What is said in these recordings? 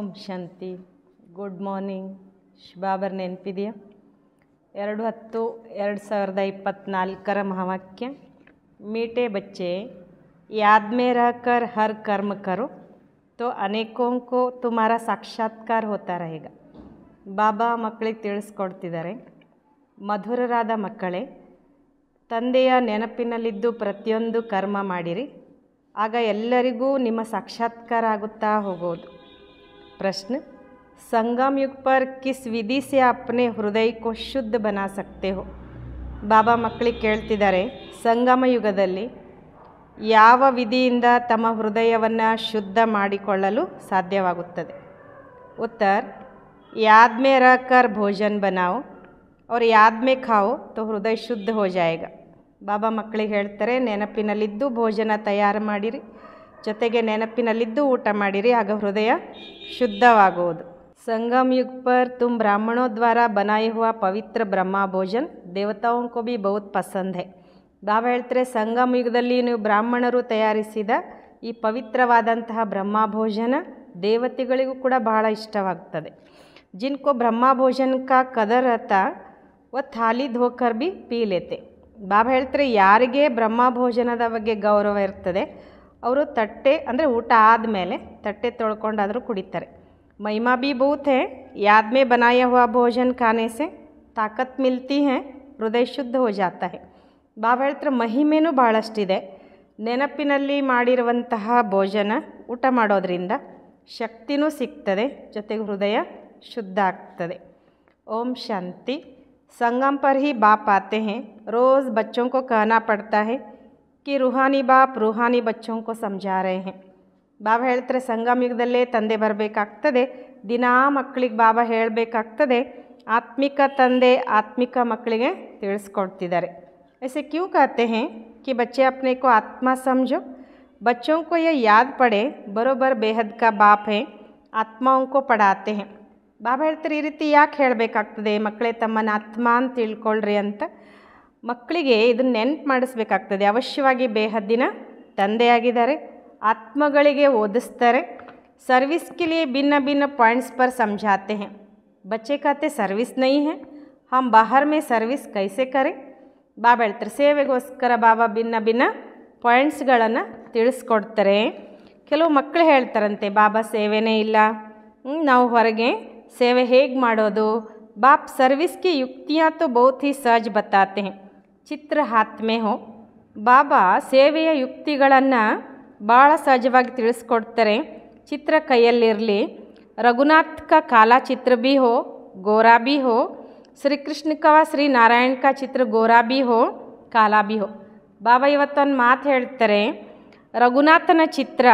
ಓಂ ಶಾಂತಿ good morning ಬಾಬರ್ ನೆನಪಿದೆಯಾ ಎರಡು ಹತ್ತು ಎರಡು ಸಾವಿರದ ಇಪ್ಪತ್ತ್ನಾಲ್ಕರ ಮಹಾವಾಕ್ಯ ಮೀಟೆ ಬಚ್ಚೆ ಯಾದ್ಮೆ ರಹಕರ್ ಹರ್ ಕರ್ಮ ಕರು करो ಅನೇಕೋಂಕೋ ತುಮಾರ ಸಾಕ್ಷಾತ್ಕಾರ ಹೋತಾರ ಈಗ ಬಾಬಾ ಮಕ್ಕಳಿಗೆ ತಿಳಿಸ್ಕೊಡ್ತಿದ್ದಾರೆ ಮಧುರರಾದ ಮಕ್ಕಳೇ ತಂದೆಯ ನೆನಪಿನಲ್ಲಿದ್ದು ಪ್ರತಿಯೊಂದು ಕರ್ಮ ಮಾಡಿರಿ ಆಗ ಎಲ್ಲರಿಗೂ ನಿಮ್ಮ ಸಾಕ್ಷಾತ್ಕಾರ ಆಗುತ್ತಾ ಹೋಗೋದು प्रश्न संगम युग पर किस विधि से अपने हृदय को शुद्ध बना सकते हो ಬಾಬಾ ಮಕ್ಕಳಿಗೆ ಕೇಳ್ತಿದ್ದಾರೆ ಸಂಗಮ ಯುಗದಲ್ಲಿ ಯಾವ ವಿಧಿಯಿಂದ ತಮ್ಮ ಹೃದಯವನ್ನು ಶುದ್ಧ ಮಾಡಿಕೊಳ್ಳಲು ಸಾಧ್ಯವಾಗುತ್ತದೆ ಉತ್ತರ ಯಾದ್ಮೆ ರಕರ್ ಭೋಜನ್ ಬನಾವು ಅವ್ರು ಯಾದ್ಮೆ ಖಾವು ತೋ ಹೃದಯ ಶುದ್ಧ ಹೋ ಜಾಯೇಗ ಬಾಬಾ ಮಕ್ಕಳಿಗೆ ಹೇಳ್ತಾರೆ ನೆನಪಿನಲ್ಲಿದ್ದು ಭೋಜನ ತಯಾರು ಮಾಡಿರಿ ಜೊತೆಗೆ ನೆನಪಿನಲ್ಲಿದ್ದು ಊಟ ಮಾಡಿರಿ ಆಗ ಹೃದಯ ಶುದ್ಧವಾಗುವುದು ಸಂಗಮ್ ಯುಗ್ಪರ್ ಪರ್ तुम ब्राह्मणों ದ್ವಾರ ಬನಾಯಿ ಹುವ ಪವಿತ್ರ ಬ್ರಹ್ಮ ಭೋಜನ್ ದೇವತಾओं को ಬಹುತ್ बहुत ಬಾಬ ಹೇಳ್ತಾರೆ ಸಂಗಮ ಯುಗದಲ್ಲಿ ನೀವು ಬ್ರಾಹ್ಮಣರು ತಯಾರಿಸಿದ ಈ ಪವಿತ್ರವಾದಂತಹ ಬ್ರಹ್ಮ ಭೋಜನ ದೇವತೆಗಳಿಗೂ ಕೂಡ ಬಹಳ ಇಷ್ಟವಾಗ್ತದೆ ಜಿನ್ಕೋ ಬ್ರಹ್ಮ ಭೋಜನ ಕಾ ವ ಥಾಲಿ ಧೋಕರ್ ಬಿ ಪೀಲೆತೆ ಬಾಬಾ ಹೇಳ್ತಾರೆ ಯಾರಿಗೆ ಬ್ರಹ್ಮ ಭೋಜನದ ಬಗ್ಗೆ ಗೌರವ ಇರ್ತದೆ ಅವರು ತಟ್ಟೆ ಅಂದರೆ ಊಟ ಆದಮೇಲೆ ತಟ್ಟೆ ತೊಳ್ಕೊಂಡಾದರೂ ಕುಡಿತಾರೆ ಮಹಿಮಾ ಬಿ ಬೂತ್ ಹೇ ಯಾದ್ ಬನಾಯ ಹುವಾ ಭೋಜನ್ ಖಾನೆ ಸೆ ತಾಕತ್ ಮಿಲ್ತಿ ಹೇ ಹೃದಯ ಶುದ್ಧ ಹೋ ಜಾತ ಹೇ ಬಾಬಾ ಹೇಳ್ತಾರೆ ಮಹಿಮೆನೂ ಭಾಳಷ್ಟಿದೆ ನೆನಪಿನಲ್ಲಿ ಮಾಡಿರುವಂತಹ ಭೋಜನ ಊಟ ಮಾಡೋದರಿಂದ ಶಕ್ತಿನೂ ಸಿಗ್ತದೆ ಜೊತೆಗೆ ಹೃದಯ ಶುದ್ಧ ಆಗ್ತದೆ ಓಂ ಶಾಂತಿ ಸಂಗಮ್ ಪರ್ ಹಿ ಬಾಪ್ ಆತೆ ಹೇ ರೋಜ್ ಬಚ್ಚೋಂಕೋ ಕಹನಾ ಪಡ್ತಾ ಹೇ कि रूहानी बाप रूहानी बच्चों को समझा रहे हैं बाबा हेल्तर संगम युगदल ते बर दिन मकल के बाबा हेल्बा आत्मिक ते आत्मिक मकलिए तल्सकोतर ऐसे क्यों कहते हैं कि बच्चे अपने को आत्मा समझो बच्चों को यह याद पड़े बरोबर बेहद का बाप है आत्माओं को पढ़ाते हैं बाबा हेल्तर यह रीति याक मकड़े तमन आत्मा तक्री अंत ಮಕ್ಕಳಿಗೆ ಇದನ್ನ ನೆನ್ಪು ಮಾಡಿಸ್ಬೇಕಾಗ್ತದೆ ಅವಶ್ಯವಾಗಿ ಬೇಹದ್ದಿನ ತಂದೆಯಾಗಿದ್ದಾರೆ ಆತ್ಮಗಳಿಗೆ ಓದಿಸ್ತಾರೆ ಸರ್ವಿಸ್ के ಭಿನ್ನ ಭಿನ್ನ ಪಾಯಿಂಟ್ಸ್ ಪರ್ ಸಮಝಾತೆ ಹೇ ಬಚ್ಚೆ बच्चे ಸರ್ವಿಸ್ ನೈ ಹೇ ಹಮ್ ಬಾಹರ್ ಮೇ ಸರ್ವಿಸ್ ಕೈಸೆ ಕರೆ ಬಾಬಾ ಹೇಳ್ತಾರೆ ಸೇವೆಗೋಸ್ಕರ ಬಾಬಾ ಭಿನ್ನ ಭಿನ್ನ ಪಾಯಿಂಟ್ಸ್ಗಳನ್ನು ತಿಳಿಸ್ಕೊಡ್ತಾರೆ ಕೆಲವು ಮಕ್ಕಳು ಹೇಳ್ತಾರಂತೆ ಬಾಬಾ ಸೇವೆನೇ ಇಲ್ಲ ನಾವು ಹೊರಗೆ ಸೇವೆ ಹೇಗೆ ಮಾಡೋದು ಬಾಪ್ ಸರ್ವಿಸ್ಗೆ ಯುಕ್ತಿಯಾತು ತೋ ಬಹುತ್ ಹಿ ಸಹಜ್ ಬತ್ತಾತೆ ಚಿತ್ರ ಆತ್ಮೆ ಹೋ ಬಾಬಾ ಸೇವೆಯ ಯುಕ್ತಿಗಳನ್ನು ಭಾಳ ಸಹಜವಾಗಿ ತಿಳಿಸ್ಕೊಡ್ತಾರೆ ಚಿತ್ರ ಕೈಯಲ್ಲಿರಲಿ ರಘುನಾಥ್ ಕಾ ಕಾಲಾ ಚಿತ್ರ ಬಿ ಹೋ ಗೋರಾ ಬಿ ಹೋ ಶ್ರೀಕೃಷ್ಣ ಕವ ಶ್ರೀ ನಾರಾಯಣ್ ಕಾ ಚಿತ್ರ ಗೋರಾ ಬಿ ಹೋ ಕಾಲಾ ಬಿ ಹೋ ಬಾಬಾ ಇವತ್ತೊಂದು ಮಾತು ಹೇಳ್ತಾರೆ ರಘುನಾಥನ ಚಿತ್ರ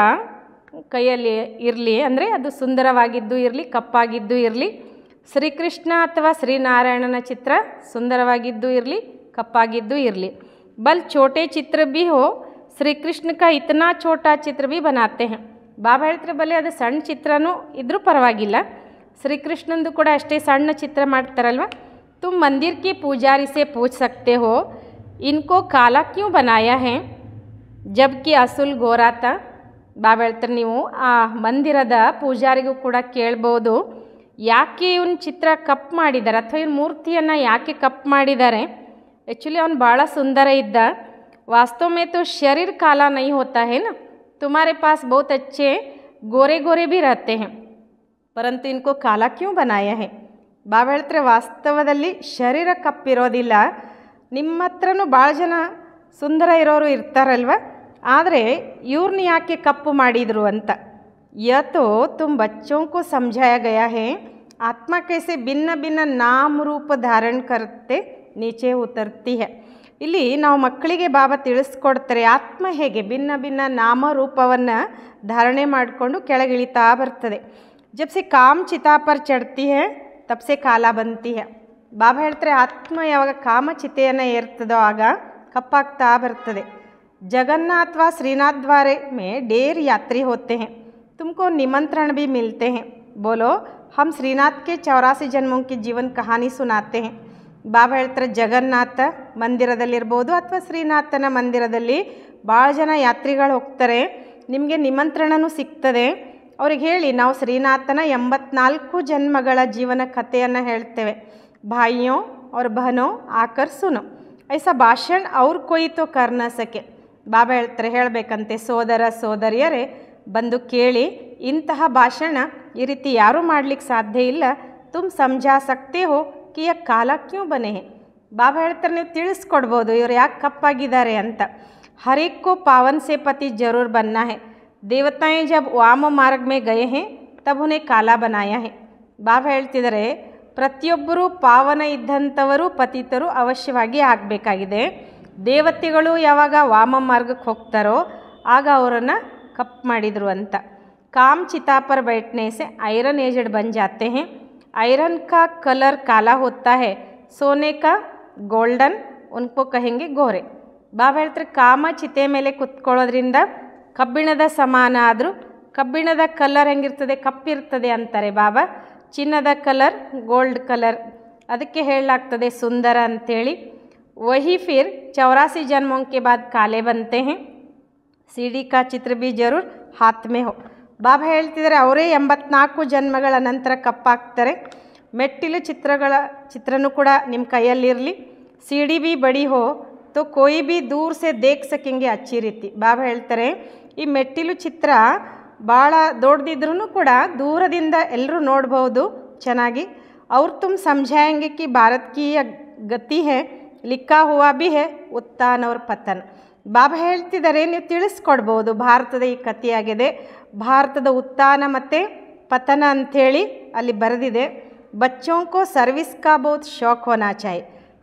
ಕೈಯಲ್ಲಿ ಇರಲಿ ಅಂದರೆ ಅದು ಸುಂದರವಾಗಿದ್ದು ಇರಲಿ ಕಪ್ಪಾಗಿದ್ದು ಇರಲಿ ಶ್ರೀಕೃಷ್ಣ ಅಥವಾ ಶ್ರೀನಾರಾಯಣನ ಚಿತ್ರ ಸುಂದರವಾಗಿದ್ದು ಇರಲಿ ಕಪ್ಪಾಗಿದ್ದು ಇರಲಿ ಬಲ್ ಛೋಟೆ ಚಿತ್ರ ಭೀ ಹೋ ಶ್ರೀ ಕ ಇತನಾ ಛೋಟಾ ಚಿತ್ರ ಭೀ ಬನಾತೆ ಹೇ ಬಾಬಾ ಹೇಳ್ತಾರೆ ಬಲೆ ಅದು ಸಣ್ಣ ಚಿತ್ರನೂ ಇದ್ದರೂ ಪರವಾಗಿಲ್ಲ ಶ್ರೀಕೃಷ್ಣಂದು ಕೂಡ ಅಷ್ಟೇ ಸಣ್ಣ ಚಿತ್ರ ಮಾಡ್ತಾರಲ್ವ ತುಮ್ ಮಂದಿರಕ್ಕೆ ಪೂಜಾರಿಸೆ ಪೂಜ್ ಸತ್ತೆ ಸಕ್ತೆ ಹೋ ಇನ್ಕೋ ಕಾಲ ಕ್ಯೂ ಬನಾಯ ಹೇ ಜಬ್ಕಿ ಅಸುಲ್ ಗೋರಾತ ಬಾಬಾ ಹೇಳ್ತಾರೆ ನೀವು ಆ ಮಂದಿರದ ಪೂಜಾರಿಗೂ ಕೂಡ ಕೇಳ್ಬೋದು ಯಾಕೆ ಇವನ್ ಚಿತ್ರ ಕಪ್ ಮಾಡಿದ್ದಾರೆ ಅಥವಾ ಇವ್ನ ಮೂರ್ತಿಯನ್ನು ಯಾಕೆ ಕಪ್ ಮಾಡಿದ್ದಾರೆ एक्चुअली और बड़ा सुंदर है इद्दा वास्तव में तो शरीर काला नहीं होता है ना तुम्हारे पास बहुत अच्छे गोरे गोरे भी रहते हैं परंतु इनको काला क्यों बनाया है ಬಾಬಾ ಹೇಳ್ತಾರೆ ವಾಸ್ತವದಲ್ಲಿ ಶರೀರ ಕಪ್ಪಿರೋದಿಲ್ಲ ನಿಮ್ಮ ಹತ್ರನೂ ಭಾಳ ಜನ ಸುಂದರ ಇರೋರು ಇರ್ತಾರಲ್ವ ಆದರೆ ಇವ್ರನ್ನ ಯಾಕೆ ಕಪ್ಪು ಮಾಡಿದರು ಅಂತ ಯತೋ ತುಂಬ ಬಚ್ಚೋಂಕು ಸಮಜಾಯ ಗಯಾ ಹೇ ಆತ್ಮ ಕೈಸೆ ಭಿನ್ನ ಭಿನ್ನ ನಾಮ ರೂಪ ಧಾರಣ ಕರುತ್ತೆ नीचे उतरती है ಇಲ್ಲಿ ನಾವು ಮಕ್ಕಳಿಗೆ ಬಾಬಾ ತಿಳ್ಸು ಕೊಡ್ತರೆ ಆತ್ಮ ಹೇಗೆ 빈ನ 빈ನ ನಾಮ ರೂಪವನ್ನ ಧಾರಣೆ ಮಾಡ್ಕೊಂಡು ಕೆಳಗೆ ಇಳಿತಾ ಬರ್ತದೆ ಜಬ್ಸಿ ಕಾಮ ಚಿತಾಪರ್ चढ़ती है तबसे काला बनती है ಬಾಬಾ ಎರ್ತರೆ ಆತ್ಮ ಯಾವಾಗ ಕಾಮ ಚಿತಯನ್ನ ಏರ್ತದೋ ಆಗ ಕಪ್ಪಾಗ್ತಾ ಬರ್ತದೆ ಜಗನ್ನಾಥ್ 와 ಶ್ರೀನಾಥ್ ದ್ವಾರೇ ಮೇ ಡೆರ್ ಯಾತ್ರಿ hote hain तुमको निमंत्रण भी मिलते हैं बोलो हम श्रीनाथ के 84 जन्मों की जीवन कहानी सुनाते हैं ಬಾಬಾ ಹೇಳ್ತಾರೆ ಜಗನ್ನಾಥ ಮಂದಿರದಲ್ಲಿರ್ಬೋದು ಅಥವಾ ಶ್ರೀನಾಥನ ಮಂದಿರದಲ್ಲಿ ಭಾಳ ಜನ ಯಾತ್ರಿಗಳು ಹೋಗ್ತಾರೆ ನಿಮಗೆ ನಿಮಂತ್ರಣನೂ ಸಿಗ್ತದೆ ಅವ್ರಿಗೆ ಹೇಳಿ ನಾವು ಶ್ರೀನಾಥನ ಎಂಬತ್ನಾಲ್ಕು ಜನ್ಮಗಳ ಜೀವನ ಕಥೆಯನ್ನು ಹೇಳ್ತೇವೆ ಭಾಯಿಯೋ ಅವ್ರ ಬಹನೋ ಆಕರ್ ಸುನೋ ಐಸ ಭಾಷಣ ಅವ್ರು ಕೊಯ್ತು ಕರ್ನಾಸಕ್ಕೆ ಬಾಬಾ ಹೇಳ್ತಾರೆ ಹೇಳಬೇಕಂತೆ ಸೋದರ ಸೋದರಿಯರೇ ಬಂದು ಕೇಳಿ ಇಂತಹ ಭಾಷಣ ಈ ರೀತಿ ಯಾರೂ ಮಾಡಲಿಕ್ಕೆ ಸಾಧ್ಯ ಇಲ್ಲ ತುಂಬ ಸಮಜಾಸಕ್ತಿ ಹೋ ಕಾಲ ಕ್ಯೂ ಬನೆ ಬಾಬಾ ಹೇಳ್ತಾರೆ ನೀವು ತಿಳಿಸ್ಕೊಡ್ಬೋದು ಇವರು ಯಾಕೆ ಕಪ್ಪಾಗಿದ್ದಾರೆ ಅಂತ ಹರಿಕ್ಕೂ ಪಾವನ್ ಸೇ ಪತಿ ಜರೂರ್ ಬನ್ನ ಹೇ ದೇವತಾಯಿ ಜಬ್ ವಾಮ ಮಾರ್ಗ ಮೇ ಗಯ ಹೇ ತಬ್ ಉನ್ನೇ ಕಾಲ ಬನಾಯ ಹೇ ಬಾಬಾ ಹೇಳ್ತಿದ್ದಾರೆ ಪ್ರತಿಯೊಬ್ಬರೂ ಪಾವನ ಇದ್ದಂಥವರು ಪತಿತರು ಅವಶ್ಯವಾಗಿ ಆಗಬೇಕಾಗಿದೆ ದೇವತೆಗಳು ಯಾವಾಗ ವಾಮ ಮಾರ್ಗಕ್ಕೆ ಹೋಗ್ತಾರೋ ಆಗ ಅವರನ್ನು ಕಪ್ ಮಾಡಿದರು ಅಂತ ಕಾಮ್ ಚಿತಾಪರ್ ಬೈಟ್ನೇಸೆ ಐರನ್ ಏಜೆಡ್ ಬಂದ್ ಜಾತೆ ಹೇ आयरन का कलर काला होता है सोने का ಗೋಲ್ಡನ್ उनको कहेंगे ಗೋರೆ ಬಾಬು ಹೇಳ್ತಾರೆ ಕಾಮ ಚಿತೆ ಮೇಲೆ ಕುತ್ಕೊಳ್ಳೋದ್ರಿಂದ ಕಬ್ಬಿಣದ ಸಮಾನ ಆದರೂ ಕಬ್ಬಿಣದ ಕಲರ್ ಹೆಂಗಿರ್ತದೆ ಕಪ್ಪಿರ್ತದೆ ಅಂತಾರೆ ಬಾಬಾ ಚಿನ್ನದ ಕಲರ್ ಗೋಲ್ಡ್ ಕಲರ್ ಅದಕ್ಕೆ ಹೇಳಲಾಗ್ತದೆ ಸುಂದರ ಅಂಥೇಳಿ ವಹಿ ಫಿರ್ ಚೌರಾಸಿ ಜನ್ಮೋಂಕೆ ಬಾದ್ ಕಾಲೇ ಬಂತೆ हैं सीढ़ी का चित्र भी जरूर हाथ में हो ಬಾಬಾ ಹೇಳ್ತಿದ್ದಾರೆ ಅವರೇ ಎಂಬತ್ನಾಲ್ಕು ಜನ್ಮಗಳ ನಂತರ ಕಪ್ಪಾಗ್ತಾರೆ ಮೆಟ್ಟಿಲು ಚಿತ್ರಗಳ ಚಿತ್ರನೂ ಕೂಡ ನಿಮ್ಮ ಕೈಯಲ್ಲಿರಲಿ ಸಿಡಿ ಬಿ ಬಡಿ ಹೋ ತೋ ಕೊಯ್ ಬಿ ದೂರ ಸೆ ದೇಖ್ ಸಕಿಂಗೆ ಅಚ್ಚಿ ರೀತಿ ಬಾಬಾ ಹೇಳ್ತಾರೆ ಈ ಮೆಟ್ಟಿಲು ಚಿತ್ರ ಭಾಳ ದೊಡ್ಡದಿದ್ರೂ ಕೂಡ ದೂರದಿಂದ ಎಲ್ಲರೂ ನೋಡ್ಬೋದು ಚೆನ್ನಾಗಿ ಅವ್ರು ತುಂಬ ಸಂಜಾಯಂಗೆ ಕಿ ಭಾರತೀಯ ಗತಿ ಹೇ ಲಿಕ್ಕಾ ಹೂವಾ ಬಿ ಹೇ ಉತ್ತಾನವ್ರ ಪತನ್ ಬಾಬಾ ಹೇಳ್ತಿದ್ದಾರೆ ನೀವು ತಿಳಿಸ್ಕೊಡ್ಬೋದು ಭಾರತದ ಈ ಕಥೆಯಾಗಿದೆ ಭಾರತದ ಉತ್ಥಾನ ಮತ್ತು ಪತನ ಅಂಥೇಳಿ ಅಲ್ಲಿ ಬರೆದಿದೆ ಬಚ್ಚೋಂಕೋ ಸರ್ವಿಸ್ ಕಾ ಬಹುತ್ ಶೋಕ್ ಹೋನಾ ಚಾಯ್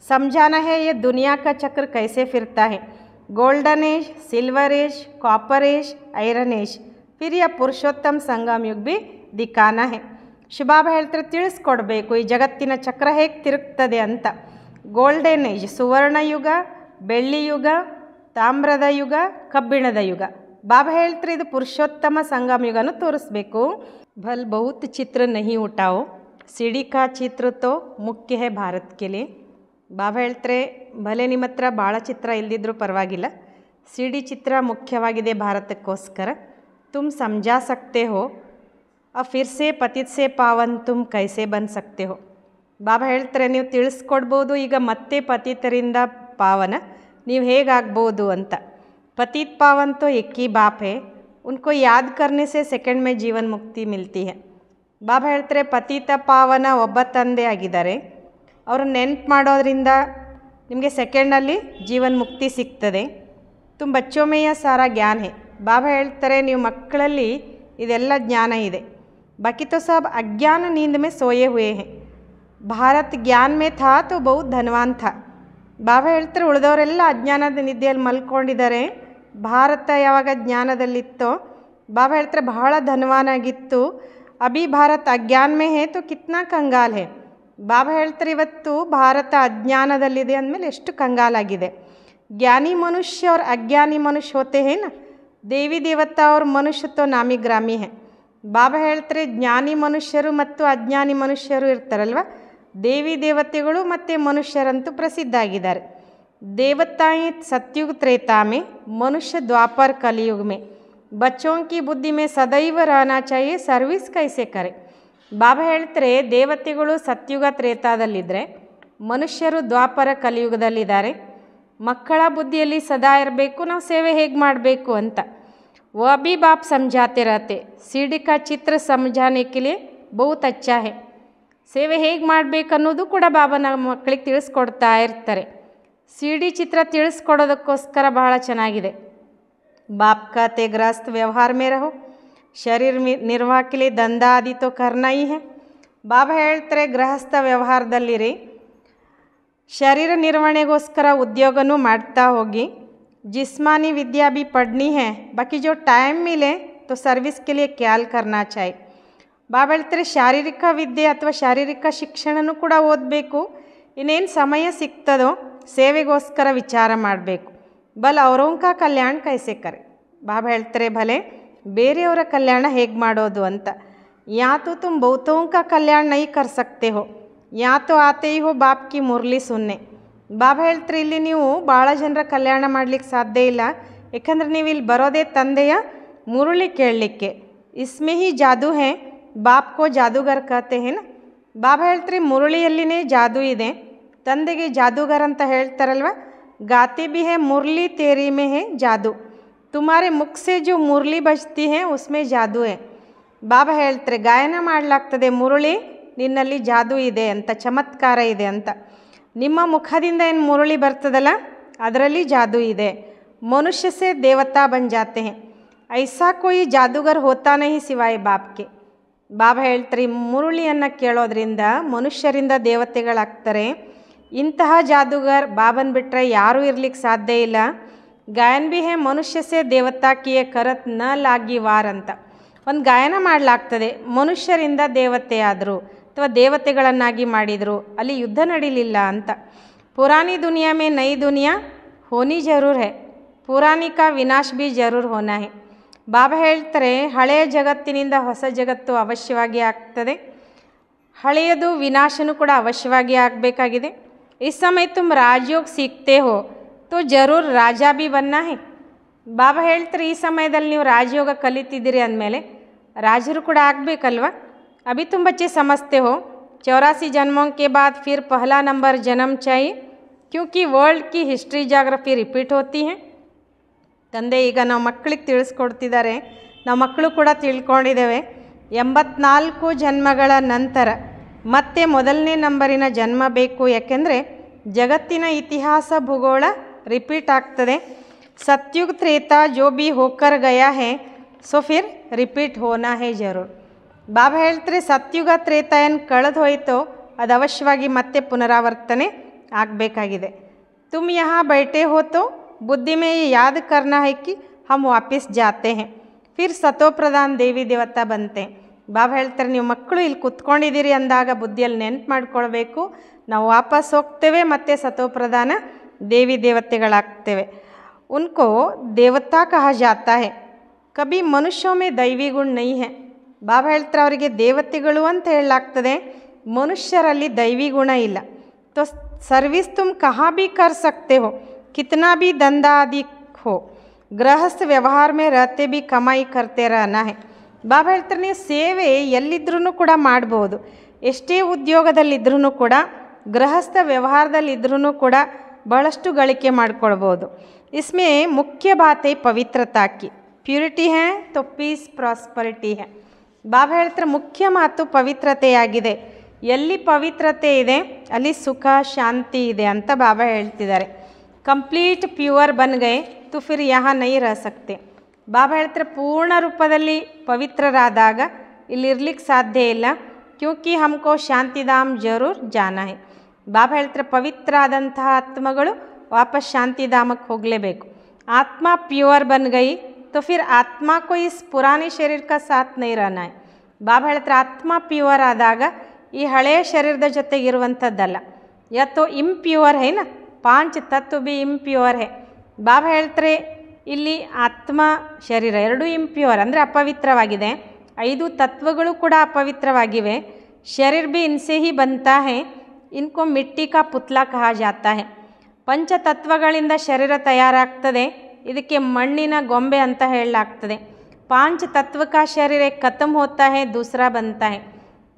ಸಮಜಾನ ಹೇ ಯ ದುನಿಯಾ ಕಾ ಚಕ್ರ ಕೈಸೆ ಫಿರ್ತಾ ಹೇ golden age silver age copper age iron age ಫಿರ್ ಪುರುಷೋತ್ತಮ ಸಂಗಮ್ ಯುಗ್ ಬಿ ದಿಕ್ಕಾನ ಹೇ ಶುಭಾಭ ಹೇಳ್ತಾರೆ ತಿಳಿಸ್ಕೊಡ್ಬೇಕು ಈ ಜಗತ್ತಿನ ಚಕ್ರ ಹೇಗೆ ತಿರುಗ್ತದೆ ಅಂತ ಗೋಲ್ಡನ್ ಏಜ್ ಸುವರ್ಣ ಯುಗ ಬೆಳ್ಳಿ ಯುಗ ತಾಮ್ರದ ಯುಗ ಕಬ್ಬಿಣದ ಯುಗ ಬಾಬಾ ಹೇಳ್ತಾರೆ ಇದು ಪುರುಷೋತ್ತಮ ಯುಗನು ತೋರಿಸ್ಬೇಕು ಭಲ್ ಬಹುತ್ ಚಿತ್ರ ನಹಿ ಉಟಾವು ಸಿಡಿ ಕಾ ಚಿತ್ರ ತೋ ಮುಖ್ಯ ಹೇ ಭಾರತ್ ಕೆಲಿ ಬಾಬಾ ಹೇಳ್ತಾರೆ ಭಲೆ ನಿಮ್ಮ ಹತ್ರ ಭಾಳ ಚಿತ್ರ ಇಲ್ದಿದ್ರೂ ಪರವಾಗಿಲ್ಲ ಸಿಡಿ ಚಿತ್ರ ಮುಖ್ಯವಾಗಿದೆ ಭಾರತಕ್ಕೋಸ್ಕರ ತುಮ್ ಸಮಜಾ ಸಕ್ತೆ ಹೋ ಆ ಫಿರ್ಸೆ ಪತಿತ್ಸೆ ಪಾವನ್ ತುಮ್ ಕೈಸೆ ಬಂದ್ ಸಕ್ತೆ ಹೋ ಬಾಬಾ ಹೇಳ್ತಾರೆ ನೀವು ತಿಳಿಸ್ಕೊಡ್ಬೋದು ಈಗ ಮತ್ತೆ ಪತಿತರಿಂದ ಪಾವನ ನೀವು ಹೇಗಾಗ್ಬೋದು ಅಂತ पतित पावन तो एक ही बाप है उनको याद करने से ಸೆಕೆಂಡ್ में जीवन मुक्ति मिलती है ಬಾಬಾ ಹೇಳ್ತಾರೆ ಪತಿತ ಪಾವನ ಒಬ್ಬ ತಂದೆ ಆಗಿದ್ದಾರೆ ಅವರು ನೆನ್ಪು ಮಾಡೋದ್ರಿಂದ ನಿಮಗೆ ಸೆಕೆಂಡಲ್ಲಿ ಜೀವನ್ ಮುಕ್ತಿ ಸಿಗ್ತದೆ ತುಂಬ ಬಚ್ಚೊಮೆಯ ಸಾರ ಜ್ಞಾನ ಬಾಬಾ ಹೇಳ್ತಾರೆ ನೀವು ಮಕ್ಕಳಲ್ಲಿ ಇದೆಲ್ಲ ಜ್ಞಾನ ಇದೆ ಬಾಕಿ ಸಾಬ್ ಅಜ್ಞಾನ ನೀಂದ ಮೇ ಸೋಯೆ ಹುಯೇ ಹೇ ಭಾರತ್ ಜ್ಞಾನ ಮೇ ಥಾ ತೋ ಬಹು ಧನವಾನ್ ಥಾ ಬಾಬಾ ಹೇಳ್ತಾರೆ ಉಳಿದವರೆಲ್ಲ ಅಜ್ಞಾನದ ನಿದ್ದೆಯಲ್ಲಿ ಮಲ್ಕೊಂಡಿದ್ದಾರೆ ಭಾರತ ಯಾವಾಗ ಜ್ಞಾನದಲ್ಲಿತ್ತೋ ಬಾಬಾ ಹೇಳ್ತಾರೆ ಬಹಳ ಧನವಾನಾಗಿತ್ತು ಅಭಿ ಭಾರತ ಅಜ್ಞಾನ ಮೇ ಹೇ ತೋ ಕಿತ್ನಾ ಕಂಗಾಲ್ ಹೇ ಬಾಬಾ ಹೇಳ್ತಾರೆ ಇವತ್ತು ಭಾರತ ಅಜ್ಞಾನದಲ್ಲಿದೆ ಅಂದಮೇಲೆ ಎಷ್ಟು ಕಂಗಾಲಾಗಿದೆ ಜ್ಞಾನಿ ಮನುಷ್ಯ ಅವ್ರ ಅಜ್ಞಾನಿ ಮನುಷ್ಯ ಹೋತೆ ಹೇನ ದೇವಿ ದೇವತಾ ಅವ್ರ ಮನುಷ್ಯತ್ವ ನಾಮಿ ಗ್ರಾಮಿ ಹೇ ಬಾಬಾ ಹೇಳ್ತಾರೆ ಜ್ಞಾನಿ ಮನುಷ್ಯರು ಮತ್ತು ಅಜ್ಞಾನಿ ಮನುಷ್ಯರು ಇರ್ತಾರಲ್ವ ದೇವಿ ದೇವತೆಗಳು ಮತ್ತು ಮನುಷ್ಯರಂತೂ ಪ್ರಸಿದ್ಧ ಆಗಿದ್ದಾರೆ देवताएं सत्युग त्रेता में मनुष्य द्वापर कलयुग में बच्चों की बुद्धि में ಸದೈವ रहना चाहिए ಸರ್ವಿಸ್ ಕೈಸೆ ಕರೆ ಬಾಬಾ ಹೇಳ್ತಾರೆ ದೇವತೆಗಳು ಸತ್ಯುಗ ತ್ರೇತಾದಲ್ಲಿದ್ದರೆ ಮನುಷ್ಯರು ದ್ವಾಪರ ಕಲಿಯುಗದಲ್ಲಿದ್ದಾರೆ ಮಕ್ಕಳ ಬುದ್ಧಿಯಲ್ಲಿ ಸದಾ ಇರಬೇಕು ನಾವು ಸೇವೆ ಹೇಗೆ ಮಾಡಬೇಕು ಅಂತ ವ ಬಾಬ್ ಬಾಪ್ ಸಮಜಾತೆ ರತೆ ಸಿಡಿ ಚಿತ್ರ ಸಮಜಾನೆಕೆಲಿ ಬಹುತ್ ಅಚ್ಚಾಹೆ ಸೇವೆ ಹೇಗೆ ಮಾಡಬೇಕನ್ನೋದು ಕೂಡ ಬಾಬಾ ನಮ್ಮ ಮಕ್ಕಳಿಗೆ ತಿಳಿಸ್ಕೊಡ್ತಾ ಇರ್ತಾರೆ ಸಿ ಡಿ ಚಿತ್ರ ತಿಳಿಸ್ಕೊಡೋದಕ್ಕೋಸ್ಕರ ಬಹಳ ಚೆನ್ನಾಗಿದೆ ಬಾಪ್ ಖಾತೆ ಗ್ರಸ್ತ್ ವ್ಯವಹಾರ ಮೇ ಶರೀರ್ ಶರೀರ ನಿರ್ವಾಹಕಲಿ ದಂಧಾದಿತೋ ಕರ್ನಾಯಿ ಹೇ ಬಾಬಾ ಹೇಳ್ತಾರೆ ಗೃಹಸ್ಥ ವ್ಯವಹಾರದಲ್ಲಿರಿ ಶರೀರ ನಿರ್ವಹಣೆಗೋಸ್ಕರ ಉದ್ಯೋಗನೂ ಮಾಡ್ತಾ ಹೋಗಿ ಜಿಸ್ಮಾನಿ ವಿದ್ಯಾ ಬಿ ಪಡ್ನಿ ಹೇ ಬಾಕಿ ಜೋ ಟೈಮ್ ಮಿಲೆ ತೋ ಸರ್ವಿಸ್ ಲಿಯೇ ಕ್ಯಾಲ್ ಕರ್ನಾ ಚಾಯ್ ಬಾಬಾ ಹೇಳ್ತಾರೆ ಶಾರೀರಿಕ ವಿದ್ಯೆ ಅಥವಾ ಶಾರೀರಿಕ ಶಿಕ್ಷಣನೂ ಕೂಡ ಓದಬೇಕು ಇನ್ನೇನು ಸಮಯ ಸಿಗ್ತದೋ సేవేకోస్కర ਵਿਚਾਰਾ ಮಾಡಬೇಕು بل اورونکو కళ్యాణ్ کیسے کرے బాబే ಹೇಳ್తరే భలే ಬೇరేವರ కళ్యాణే ఏగ్ మాడొదు అంత యాతు తు బౌతోంకా కళ్యాణ్ నై కర్ సక్తే హో యాతు ఆతే హి హో బాప్ కి ముర్లి సున్నే బాబే హెಳ್ త్రీలి నివు బాळा జనర కళ్యాణ మాడ్లిక్ సాద్దే ఇలా ఏకంద్ర నివిల్ బరోదే తందేయ ముర్లి కేಳ್లికే ఇస్మే హి జాదు హై బాప్ కో జాదుగర్ కహతే హే న బాబే హెಳ್ త్రీ ముర్లియల్లినే జాదు ఇదే ತಂದೆಗೆ ಜಾದೂಗರ್ ಅಂತ ಹೇಳ್ತಾರಲ್ವ ಗಾತೆ ಬಿ ಹೇ ಮುರಳಿ ತೇರಿ ಮೇ ಹೇ ಜಾದು ತುಮಾರೆ ಮುಖ ಸೆ ಜೋ ಮುರಳಿ ಬಜ್ತಿ ಹೇ ಉಸ್ಮೆ ಜಾದು ಹೇ ಬಾಬಾ ಹೇಳ್ತಾರೆ ಗಾಯನ ಮಾಡಲಾಗ್ತದೆ ಮುರುಳಿ ನಿನ್ನಲ್ಲಿ ಜಾದೂ ಇದೆ ಅಂತ ಚಮತ್ಕಾರ ಇದೆ ಅಂತ ನಿಮ್ಮ ಮುಖದಿಂದ ಏನು ಮುರುಳಿ ಬರ್ತದಲ್ಲ ಅದರಲ್ಲಿ ಜಾದೂ ಇದೆ ಮನುಷ್ಯ ದೇವತಾ ಬಂಜಾತೆ ಹೇ ಐಸಾ ಕೋಯಿ ಜಾದೂಗರ್ ಹೋತಾನೆ ಹಿ ಸಿವಾಯ ಬಾಬ್ಗೆ ಬಾಬಾ ಹೇಳ್ತಾರೆ ಮುರುಳಿಯನ್ನು ಕೇಳೋದ್ರಿಂದ ಮನುಷ್ಯರಿಂದ ದೇವತೆಗಳಾಗ್ತಾರೆ ಇಂತಹ ಜಾದೂಗರ್ ಬಾಬನ್ ಬಿಟ್ಟರೆ ಯಾರೂ ಇರ್ಲಿಕ್ಕೆ ಸಾಧ್ಯ ಇಲ್ಲ ಗಾಯನ್ ಬಿ ಹೇ ಮನುಷ್ಯಸೇ ದೇವತಾಕಿಯ ಕರತ್ ನ ಲಾಗಿ ವಾರ್ ಅಂತ ಒಂದು ಗಾಯನ ಮಾಡಲಾಗ್ತದೆ ಮನುಷ್ಯರಿಂದ ಆದರು ಅಥವಾ ದೇವತೆಗಳನ್ನಾಗಿ ಮಾಡಿದರು ಅಲ್ಲಿ ಯುದ್ಧ ನಡೀಲಿಲ್ಲ ಅಂತ ಪುರಾಣಿ ದುನಿಯಾ ಮೇ ನೈ ದುನಿಯಾ ಹೋನಿ ಜರೂರ್ ಹೇ ಪುರಾಣಿಕ ವಿನಾಶ್ ಬಿ ಜರೂರ್ ಹೋನಾ ಹೇ ಬಾಬಾ ಹೇಳ್ತಾರೆ ಹಳೆಯ ಜಗತ್ತಿನಿಂದ ಹೊಸ ಜಗತ್ತು ಅವಶ್ಯವಾಗಿ ಆಗ್ತದೆ ಹಳೆಯದು ವಿನಾಶನೂ ಕೂಡ ಅವಶ್ಯವಾಗಿ ಆಗಬೇಕಾಗಿದೆ इस समय तुम राजयोग सीखते हो तो जरूर राजा भी बनना है बाबा ಹೇಳ್ತೀ ಈ ಸಮಯದಲ್ಲಿ ನೀವು ರಾಜಯೋಗ ಕಲಿತಿದ್ದೀರಿ ಅಂದಮೇಲೆ ರಾಜರು ಕೂಡ ಆಗಬೇಕು ಅಲ್ವಾ ابھی ತುಂಬಾ ಚೆ ಸಮಸ್ತೇ ಹೋ 84 ಜನ್ಮೋಂ ಕೆ ਬਾದ್ ಫಿರ್ ಪಹಲಾ નંબર ಜನ್ಮ ಚೈ ಕ್ಯೂಕಿ ವರ್ಲ್ಡ್ ಕಿ history geography repeat hoti hai ಕಂದೆ ಈಗ ನ ಮಕ್ಕಳಿಗೆ ತಿಳ್ಸು ಕೊಡ್ತಿದ್ದಾರೆ ನ ಮಕ್ಕಳು ಕೂಡ ತಿಳ್ಕೊಂಡಿಡೇವೆ 84 ಜನ್ಮಗಳ ನಂತರ ಮತ್ತೆ ಮೊದಲನೇ ನಂಬರಿನ ಜನ್ಮ ಬೇಕು ಯಾಕೆಂದರೆ ಜಗತ್ತಿನ ಇತಿಹಾಸ ಭೂಗೋಳ ರಿಪೀಟ್ ಆಗ್ತದೆ ಸತ್ಯುಗ್ ತ್ರೇತ ಜೋ ಬಿ ಹೋಕರ್ ಗಯಾ ಹೇ ಸೊ ಫಿರ್ ರಿಪೀಟ್ ಹೋನಾ ಹೇ ಜರೂರ್ ಬಾಬಾ ಹೇಳ್ತಾರೆ ಸತ್ಯುಗ ತ್ರೇತ ಏನು ಕಳೆದು ಹೋಯಿತೋ ಅದು ಅವಶ್ಯವಾಗಿ ಮತ್ತೆ ಪುನರಾವರ್ತನೆ ಆಗಬೇಕಾಗಿದೆ ತುಮ್ ಯಹಾ ಬೈಟೆ ಹೋತೋ ಬುದ್ಧಿ ಮೇ ಯಾದ್ ಕರ್ನಾ ಹೈ ಹಮ್ ವಾಪಿಸ್ ಜಾತೆ ಹೇ ಫಿರ್ ಸತೋಪ್ರಧಾನ್ ದೇವಿ ದೇವತಾ ಬಂತೆ బాబహెల్త్రనియ మక్కులు ఇల్ కుత్తుకొండిదిరి అందాగ బుద్ధియల్ నింత మార్కోవబేకు న వಾಪస్ హోక్తేవే మత్తే సతోప్రదాన దేవి దేవత్తెళా అక్తవే unko దేవతా కహా jata hai కబీ మనుషోమే దైవి గుణ్ నహీ హై బాబహెల్త్ర అవర్గే దేవత్తెళు అంటే హేళా అక్తదే మనుషరల్లి దైవి గుణ ఇలా సర్విస్తుమ్ కహా బి కర్ సక్తే హో కిత్నా బి దందా అదిక్ హో గ్రహస్ వ్యవహార్ మే రతే బి కమై కర్తే రహనా హై ಬಾಬಾ ಹೇಳ್ತಾರೆ ನೀವು ಸೇವೆ ಎಲ್ಲಿದ್ರೂ ಕೂಡ ಮಾಡ್ಬೋದು ಎಷ್ಟೇ ಉದ್ಯೋಗದಲ್ಲಿದ್ರೂ ಕೂಡ ಗೃಹಸ್ಥ ವ್ಯವಹಾರದಲ್ಲಿದ್ರೂ ಕೂಡ ಬಹಳಷ್ಟು ಗಳಿಕೆ ಮಾಡ್ಕೊಳ್ಬೋದು ಇಸ್ಮೇ ಮುಖ್ಯ ಬಾತೆ ಪವಿತ್ರತಾ ಕಿ ಪ್ಯೂರಿಟಿ ಹ್ಯಾ ತೊಪ್ಪೀಸ್ ಪೀಸ್ ಪ್ರಾಸ್ಪರಿಟಿ ಹ್ಯಾ ಬಾಬಾ ಹೇಳ್ತಾರೆ ಮುಖ್ಯ ಮಾತು ಪವಿತ್ರತೆಯಾಗಿದೆ ಎಲ್ಲಿ ಪವಿತ್ರತೆ ಇದೆ ಅಲ್ಲಿ ಸುಖ ಶಾಂತಿ ಇದೆ ಅಂತ ಬಾಬಾ ಹೇಳ್ತಿದ್ದಾರೆ ಕಂಪ್ಲೀಟ್ ಪ್ಯೂವರ್ ಬನ್ಗೈ ಗಯೆ ತು ಫಿರ್ ಯಹ ನೈ ರಹ ಸಕ್ತೆ ಬಾಬಾ ಹೇಳ್ತಾರೆ ಪೂರ್ಣ ರೂಪದಲ್ಲಿ ಪವಿತ್ರರಾದಾಗ ಇಲ್ಲಿರ್ಲಿಕ್ಕೆ ಸಾಧ್ಯ ಇಲ್ಲ ಕ್ಯೂಕಿ ಹಮ್ಕೋ ಶಾಂತಿಧಾಮ್ ಜರೂರ್ ಜಾನ ಬಾಬಾ ಹೇಳ್ತಾರೆ ಪವಿತ್ರ ಆದಂತಹ ಆತ್ಮಗಳು ವಾಪಸ್ ಶಾಂತಿಧಾಮಕ್ಕೆ ಹೋಗಲೇಬೇಕು ಆತ್ಮ ಪ್ಯೂರ್ ಬನ್ ಗೈ ತೋ ಫಿರ್ ಆತ್ಮ ಕೋ ಇಸ್ ಪುರಾಣಿ ಶರೀರ ಕಾ ಸಾಥ್ ನೈ ಬಾಬಾ ಹೇಳ್ತಾರೆ ಆತ್ಮ ಪ್ಯೂರ್ ಆದಾಗ ಈ ಹಳೆಯ ಶರೀರದ ಜೊತೆಗಿರುವಂಥದ್ದಲ್ಲ ಯಾತೋ ಇಂಪ್ಯೂರ್ ಹೈನ ಪಾಂಚ್ ತತ್ವ ಬಿ ಇಂಪ್ಯೂರ್ ಹೇ ಬಾಬಾ ಹೇಳ್ತಾರೆ ಇಲ್ಲಿ ಆತ್ಮ ಶರೀರ ಎರಡೂ ಇಂಪ್ಯೂರ್ ಅಂದರೆ ಅಪವಿತ್ರವಾಗಿದೆ ಐದು ತತ್ವಗಳು ಕೂಡ ಅಪವಿತ್ರವಾಗಿವೆ ಶರೀರ ಭೀ ಇನ್ಸೆ ಹಿ ಬಂತಾ ಹೇ ಇನ್ಕೋ ಮಿಟ್ಟಿ ಕಾ ಪುತ್ಲ ಕಹಾ ಜಾತಾ ಹೇ ತತ್ವಗಳಿಂದ ಶರೀರ ತಯಾರಾಗ್ತದೆ ಇದಕ್ಕೆ ಮಣ್ಣಿನ ಗೊಂಬೆ ಅಂತ ಹೇಳಲಾಗ್ತದೆ ಪಾಂಚ ತತ್ವಕ ಕಾ ಶರೀರ ಖತಮ್ ಹೋತಾ ಹೇ ದೂಸರಾ ಬಂತಾ ಹೇ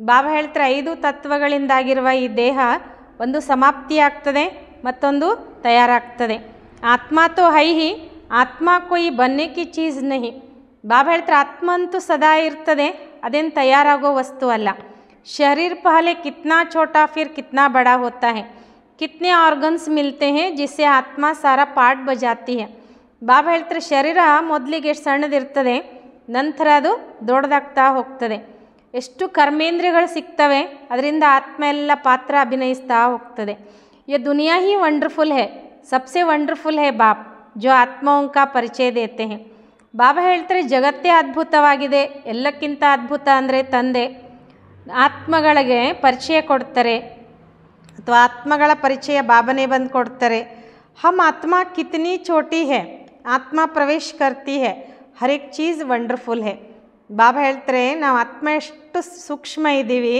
ಬಾಬಾ ಹೇಳ್ತಾರೆ ಐದು ತತ್ವಗಳಿಂದಾಗಿರುವ ಈ ದೇಹ ಒಂದು ಸಮಾಪ್ತಿಯಾಗ್ತದೆ ಮತ್ತೊಂದು ತಯಾರಾಗ್ತದೆ ಆತ್ಮಾತೋ ಹೈಹಿ ಆತ್ಮ ಕೊಯ್ ಬನ್ನೆಕಿ ಚೀಸ್ ನಹಿ ಬಾಬಾ ಹೇಳ್ತಾರೆ ಆತ್ಮ ಅಂತೂ ಸದಾ ಇರ್ತದೆ ಅದೇನು ತಯಾರಾಗೋ ವಸ್ತು ಅಲ್ಲ ಶರೀರ್ ಪಹಲೆ ಕಿತ್ನಾ ಛೋಟಾ ಫಿರ್ ಕಿತ್ನಾ ಬಡಾ ಹೋತಾ ಹೇ ಕಿತ್ನೆ ಆರ್ಗನ್ಸ್ ಮಿಲ್ತೆ ಹೇ ಜಿಸ್ಸೆ ಆತ್ಮ ಸಾರಾ ಪಾಟ್ ಬಜಾತಿ ಹೇ ಬಾಬಾ ಹೇಳ್ತಾರೆ ಶರೀರ ಮೊದಲಿಗೆ ಎಷ್ಟು ಸಣ್ಣದಿರ್ತದೆ ನಂತರ ಅದು ದೊಡ್ಡದಾಗ್ತಾ ಹೋಗ್ತದೆ ಎಷ್ಟು ಕರ್ಮೇಂದ್ರಿಯಗಳು ಸಿಗ್ತವೆ ಅದರಿಂದ ಆತ್ಮ ಎಲ್ಲ ಪಾತ್ರ ಅಭಿನಯಿಸ್ತಾ ಹೋಗ್ತದೆ ಯಾ ದುನಿಯಾ ಹಿ ವಂಡರ್ಫುಲ್ ಹೇ ಸಬ್ಸೆ ವಂಡರ್ಫುಲ್ ಹೇ ಬಾಪ್ ಜೋ आत्माओं ಪರಿಚಯ ದೇತೆ ಬಾಬಾ ಹೇಳ್ತಾರೆ ಜಗತ್ತೇ ಅದ್ಭುತವಾಗಿದೆ ಎಲ್ಲಕ್ಕಿಂತ ಅದ್ಭುತ ಅಂದರೆ ತಂದೆ ಆತ್ಮಗಳಿಗೆ ಪರಿಚಯ ಕೊಡ್ತಾರೆ ಅಥವಾ ಆತ್ಮಗಳ ಪರಿಚಯ ಬಾಬನೇ ಬಂದು ಕೊಡ್ತಾರೆ ಹಮ್ ಆತ್ಮ ಕಿತನಿ ಚೋಟಿ ಹೇ ಆತ್ಮ ಪ್ರವೇಶ ಕರ್ತಿ ಹೇ ಹರೇಕ್ ಚೀಸ್ ವಂಡರ್ಫುಲ್ ಹೇ ಬಾಬಾ ಹೇಳ್ತಾರೆ ನಾವು ಆತ್ಮ ಎಷ್ಟು ಸೂಕ್ಷ್ಮ ಇದ್ದೀವಿ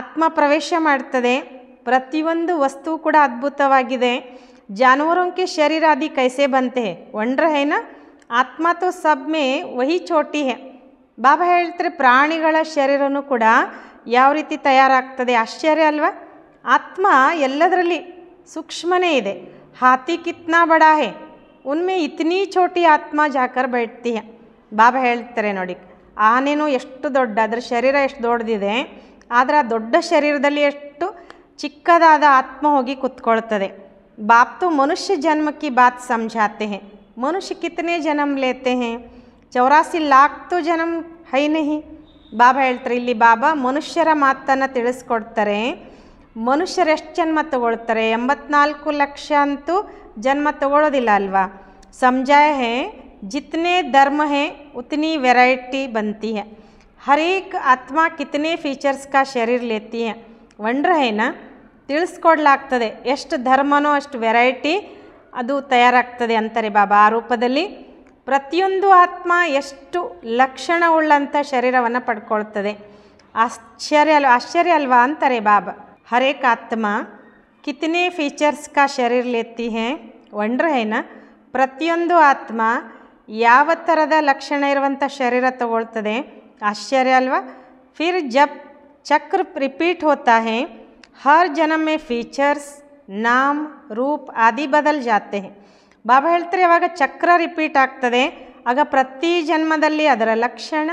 ಆತ್ಮ ಪ್ರವೇಶ ಮಾಡ್ತದೆ ಪ್ರತಿಯೊಂದು ವಸ್ತು ಕೂಡ ಅದ್ಭುತವಾಗಿದೆ जानवरों के शरीर आदि कैसे बनते हैं वंडर है ना ಆತ್ಮ ತೋ ಸಬ್ ಮೇ ವಹಿ ಚೋಟಿ ಹೇ ಬಾಬಾ ಹೇಳ್ತಾರೆ ಪ್ರಾಣಿಗಳ ಶರೀರನೂ ಕೂಡ ಯಾವ ರೀತಿ ತಯಾರಾಗ್ತದೆ ಆಶ್ಚರ್ಯ ಅಲ್ವಾ ಆತ್ಮ ಎಲ್ಲದರಲ್ಲಿ ಸೂಕ್ಷ್ಮನೇ ಇದೆ ಹಾತಿ ಕಿತ್ನಾ ಬಡಾ ಹೇ ಉನ್ಮೆ ಇತ್ನೀ ಚೋಟಿ ಆತ್ಮ ಜಾಕರ್ ಬೈಡ್ತಿ ಹೇ ಬಾಬಾ ಹೇಳ್ತಾರೆ ನೋಡಿ ಆನೆನೂ ಎಷ್ಟು ದೊಡ್ಡ ಅದರ ಶರೀರ ಎಷ್ಟು ದೊಡ್ಡದಿದೆ ಆದರೆ ಆ ದೊಡ್ಡ ಶರೀರದಲ್ಲಿ ಎಷ್ಟು ಚಿಕ್ಕದಾದ ಆತ್ಮ ಹೋಗಿ ಕುತ್ಕೊಳ್ತದೆ बाप तो मनुष्य जन्म की बात समझाते हैं मनुष्य कितने जन्म लेते हैं चौरासी लाख तो जन्म है ही नहीं बाबा हेल्त बाबा मनुष्यर मतन तल्सकोड़ मनुष्य जन्म तक एवत्नाकु लक्ष अंत जन्म तकोदलवा समझाए हैं जितने धर्म हैं उतनी वेरइटी बनती है हर एक आत्मा कितने फीचर्स का शरीर लेती है वंड्र है ना ತಿಳಿಸ್ಕೊಡ್ಲಾಗ್ತದೆ ಎಷ್ಟು ಧರ್ಮನೋ ಅಷ್ಟು ವೆರೈಟಿ ಅದು ತಯಾರಾಗ್ತದೆ ಅಂತಾರೆ ಬಾಬಾ ಆ ರೂಪದಲ್ಲಿ ಪ್ರತಿಯೊಂದು ಆತ್ಮ ಎಷ್ಟು ಲಕ್ಷಣ ಉಳ್ಳಂಥ ಶರೀರವನ್ನು ಪಡ್ಕೊಳ್ತದೆ ಆಶ್ಚರ್ಯ ಅಲ್ವಾ ಆಶ್ಚರ್ಯ ಅಲ್ವಾ ಅಂತಾರೆ ಬಾಬಾ ಹರೇಕ್ ಆತ್ಮ ಕಿತನೆ ಫೀಚರ್ಸ್ ಕಾ ಶರೀರ ಲೇತಿ ಹೇ ವಂಡ್ರ ಹೇನ ಪ್ರತಿಯೊಂದು ಆತ್ಮ ಯಾವ ಥರದ ಲಕ್ಷಣ ಇರುವಂಥ ಶರೀರ ತಗೊಳ್ತದೆ ಆಶ್ಚರ್ಯ ಅಲ್ವಾ ಫಿರ್ ಜಪ್ ಚಕ್ರ ರಿಪೀಟ್ ಹೋತಾ ಹೇ हर जन्म में फीचर्स ರೂಪ ಆದಿ आदि बदल जाते ಬಾಬಾ ಹೇಳ್ತಾರೆ ಯಾವಾಗ ಚಕ್ರ ರಿಪೀಟ್ ಆಗ್ತದೆ ಆಗ ಪ್ರತಿ ಜನ್ಮದಲ್ಲಿ ಅದರ ಲಕ್ಷಣ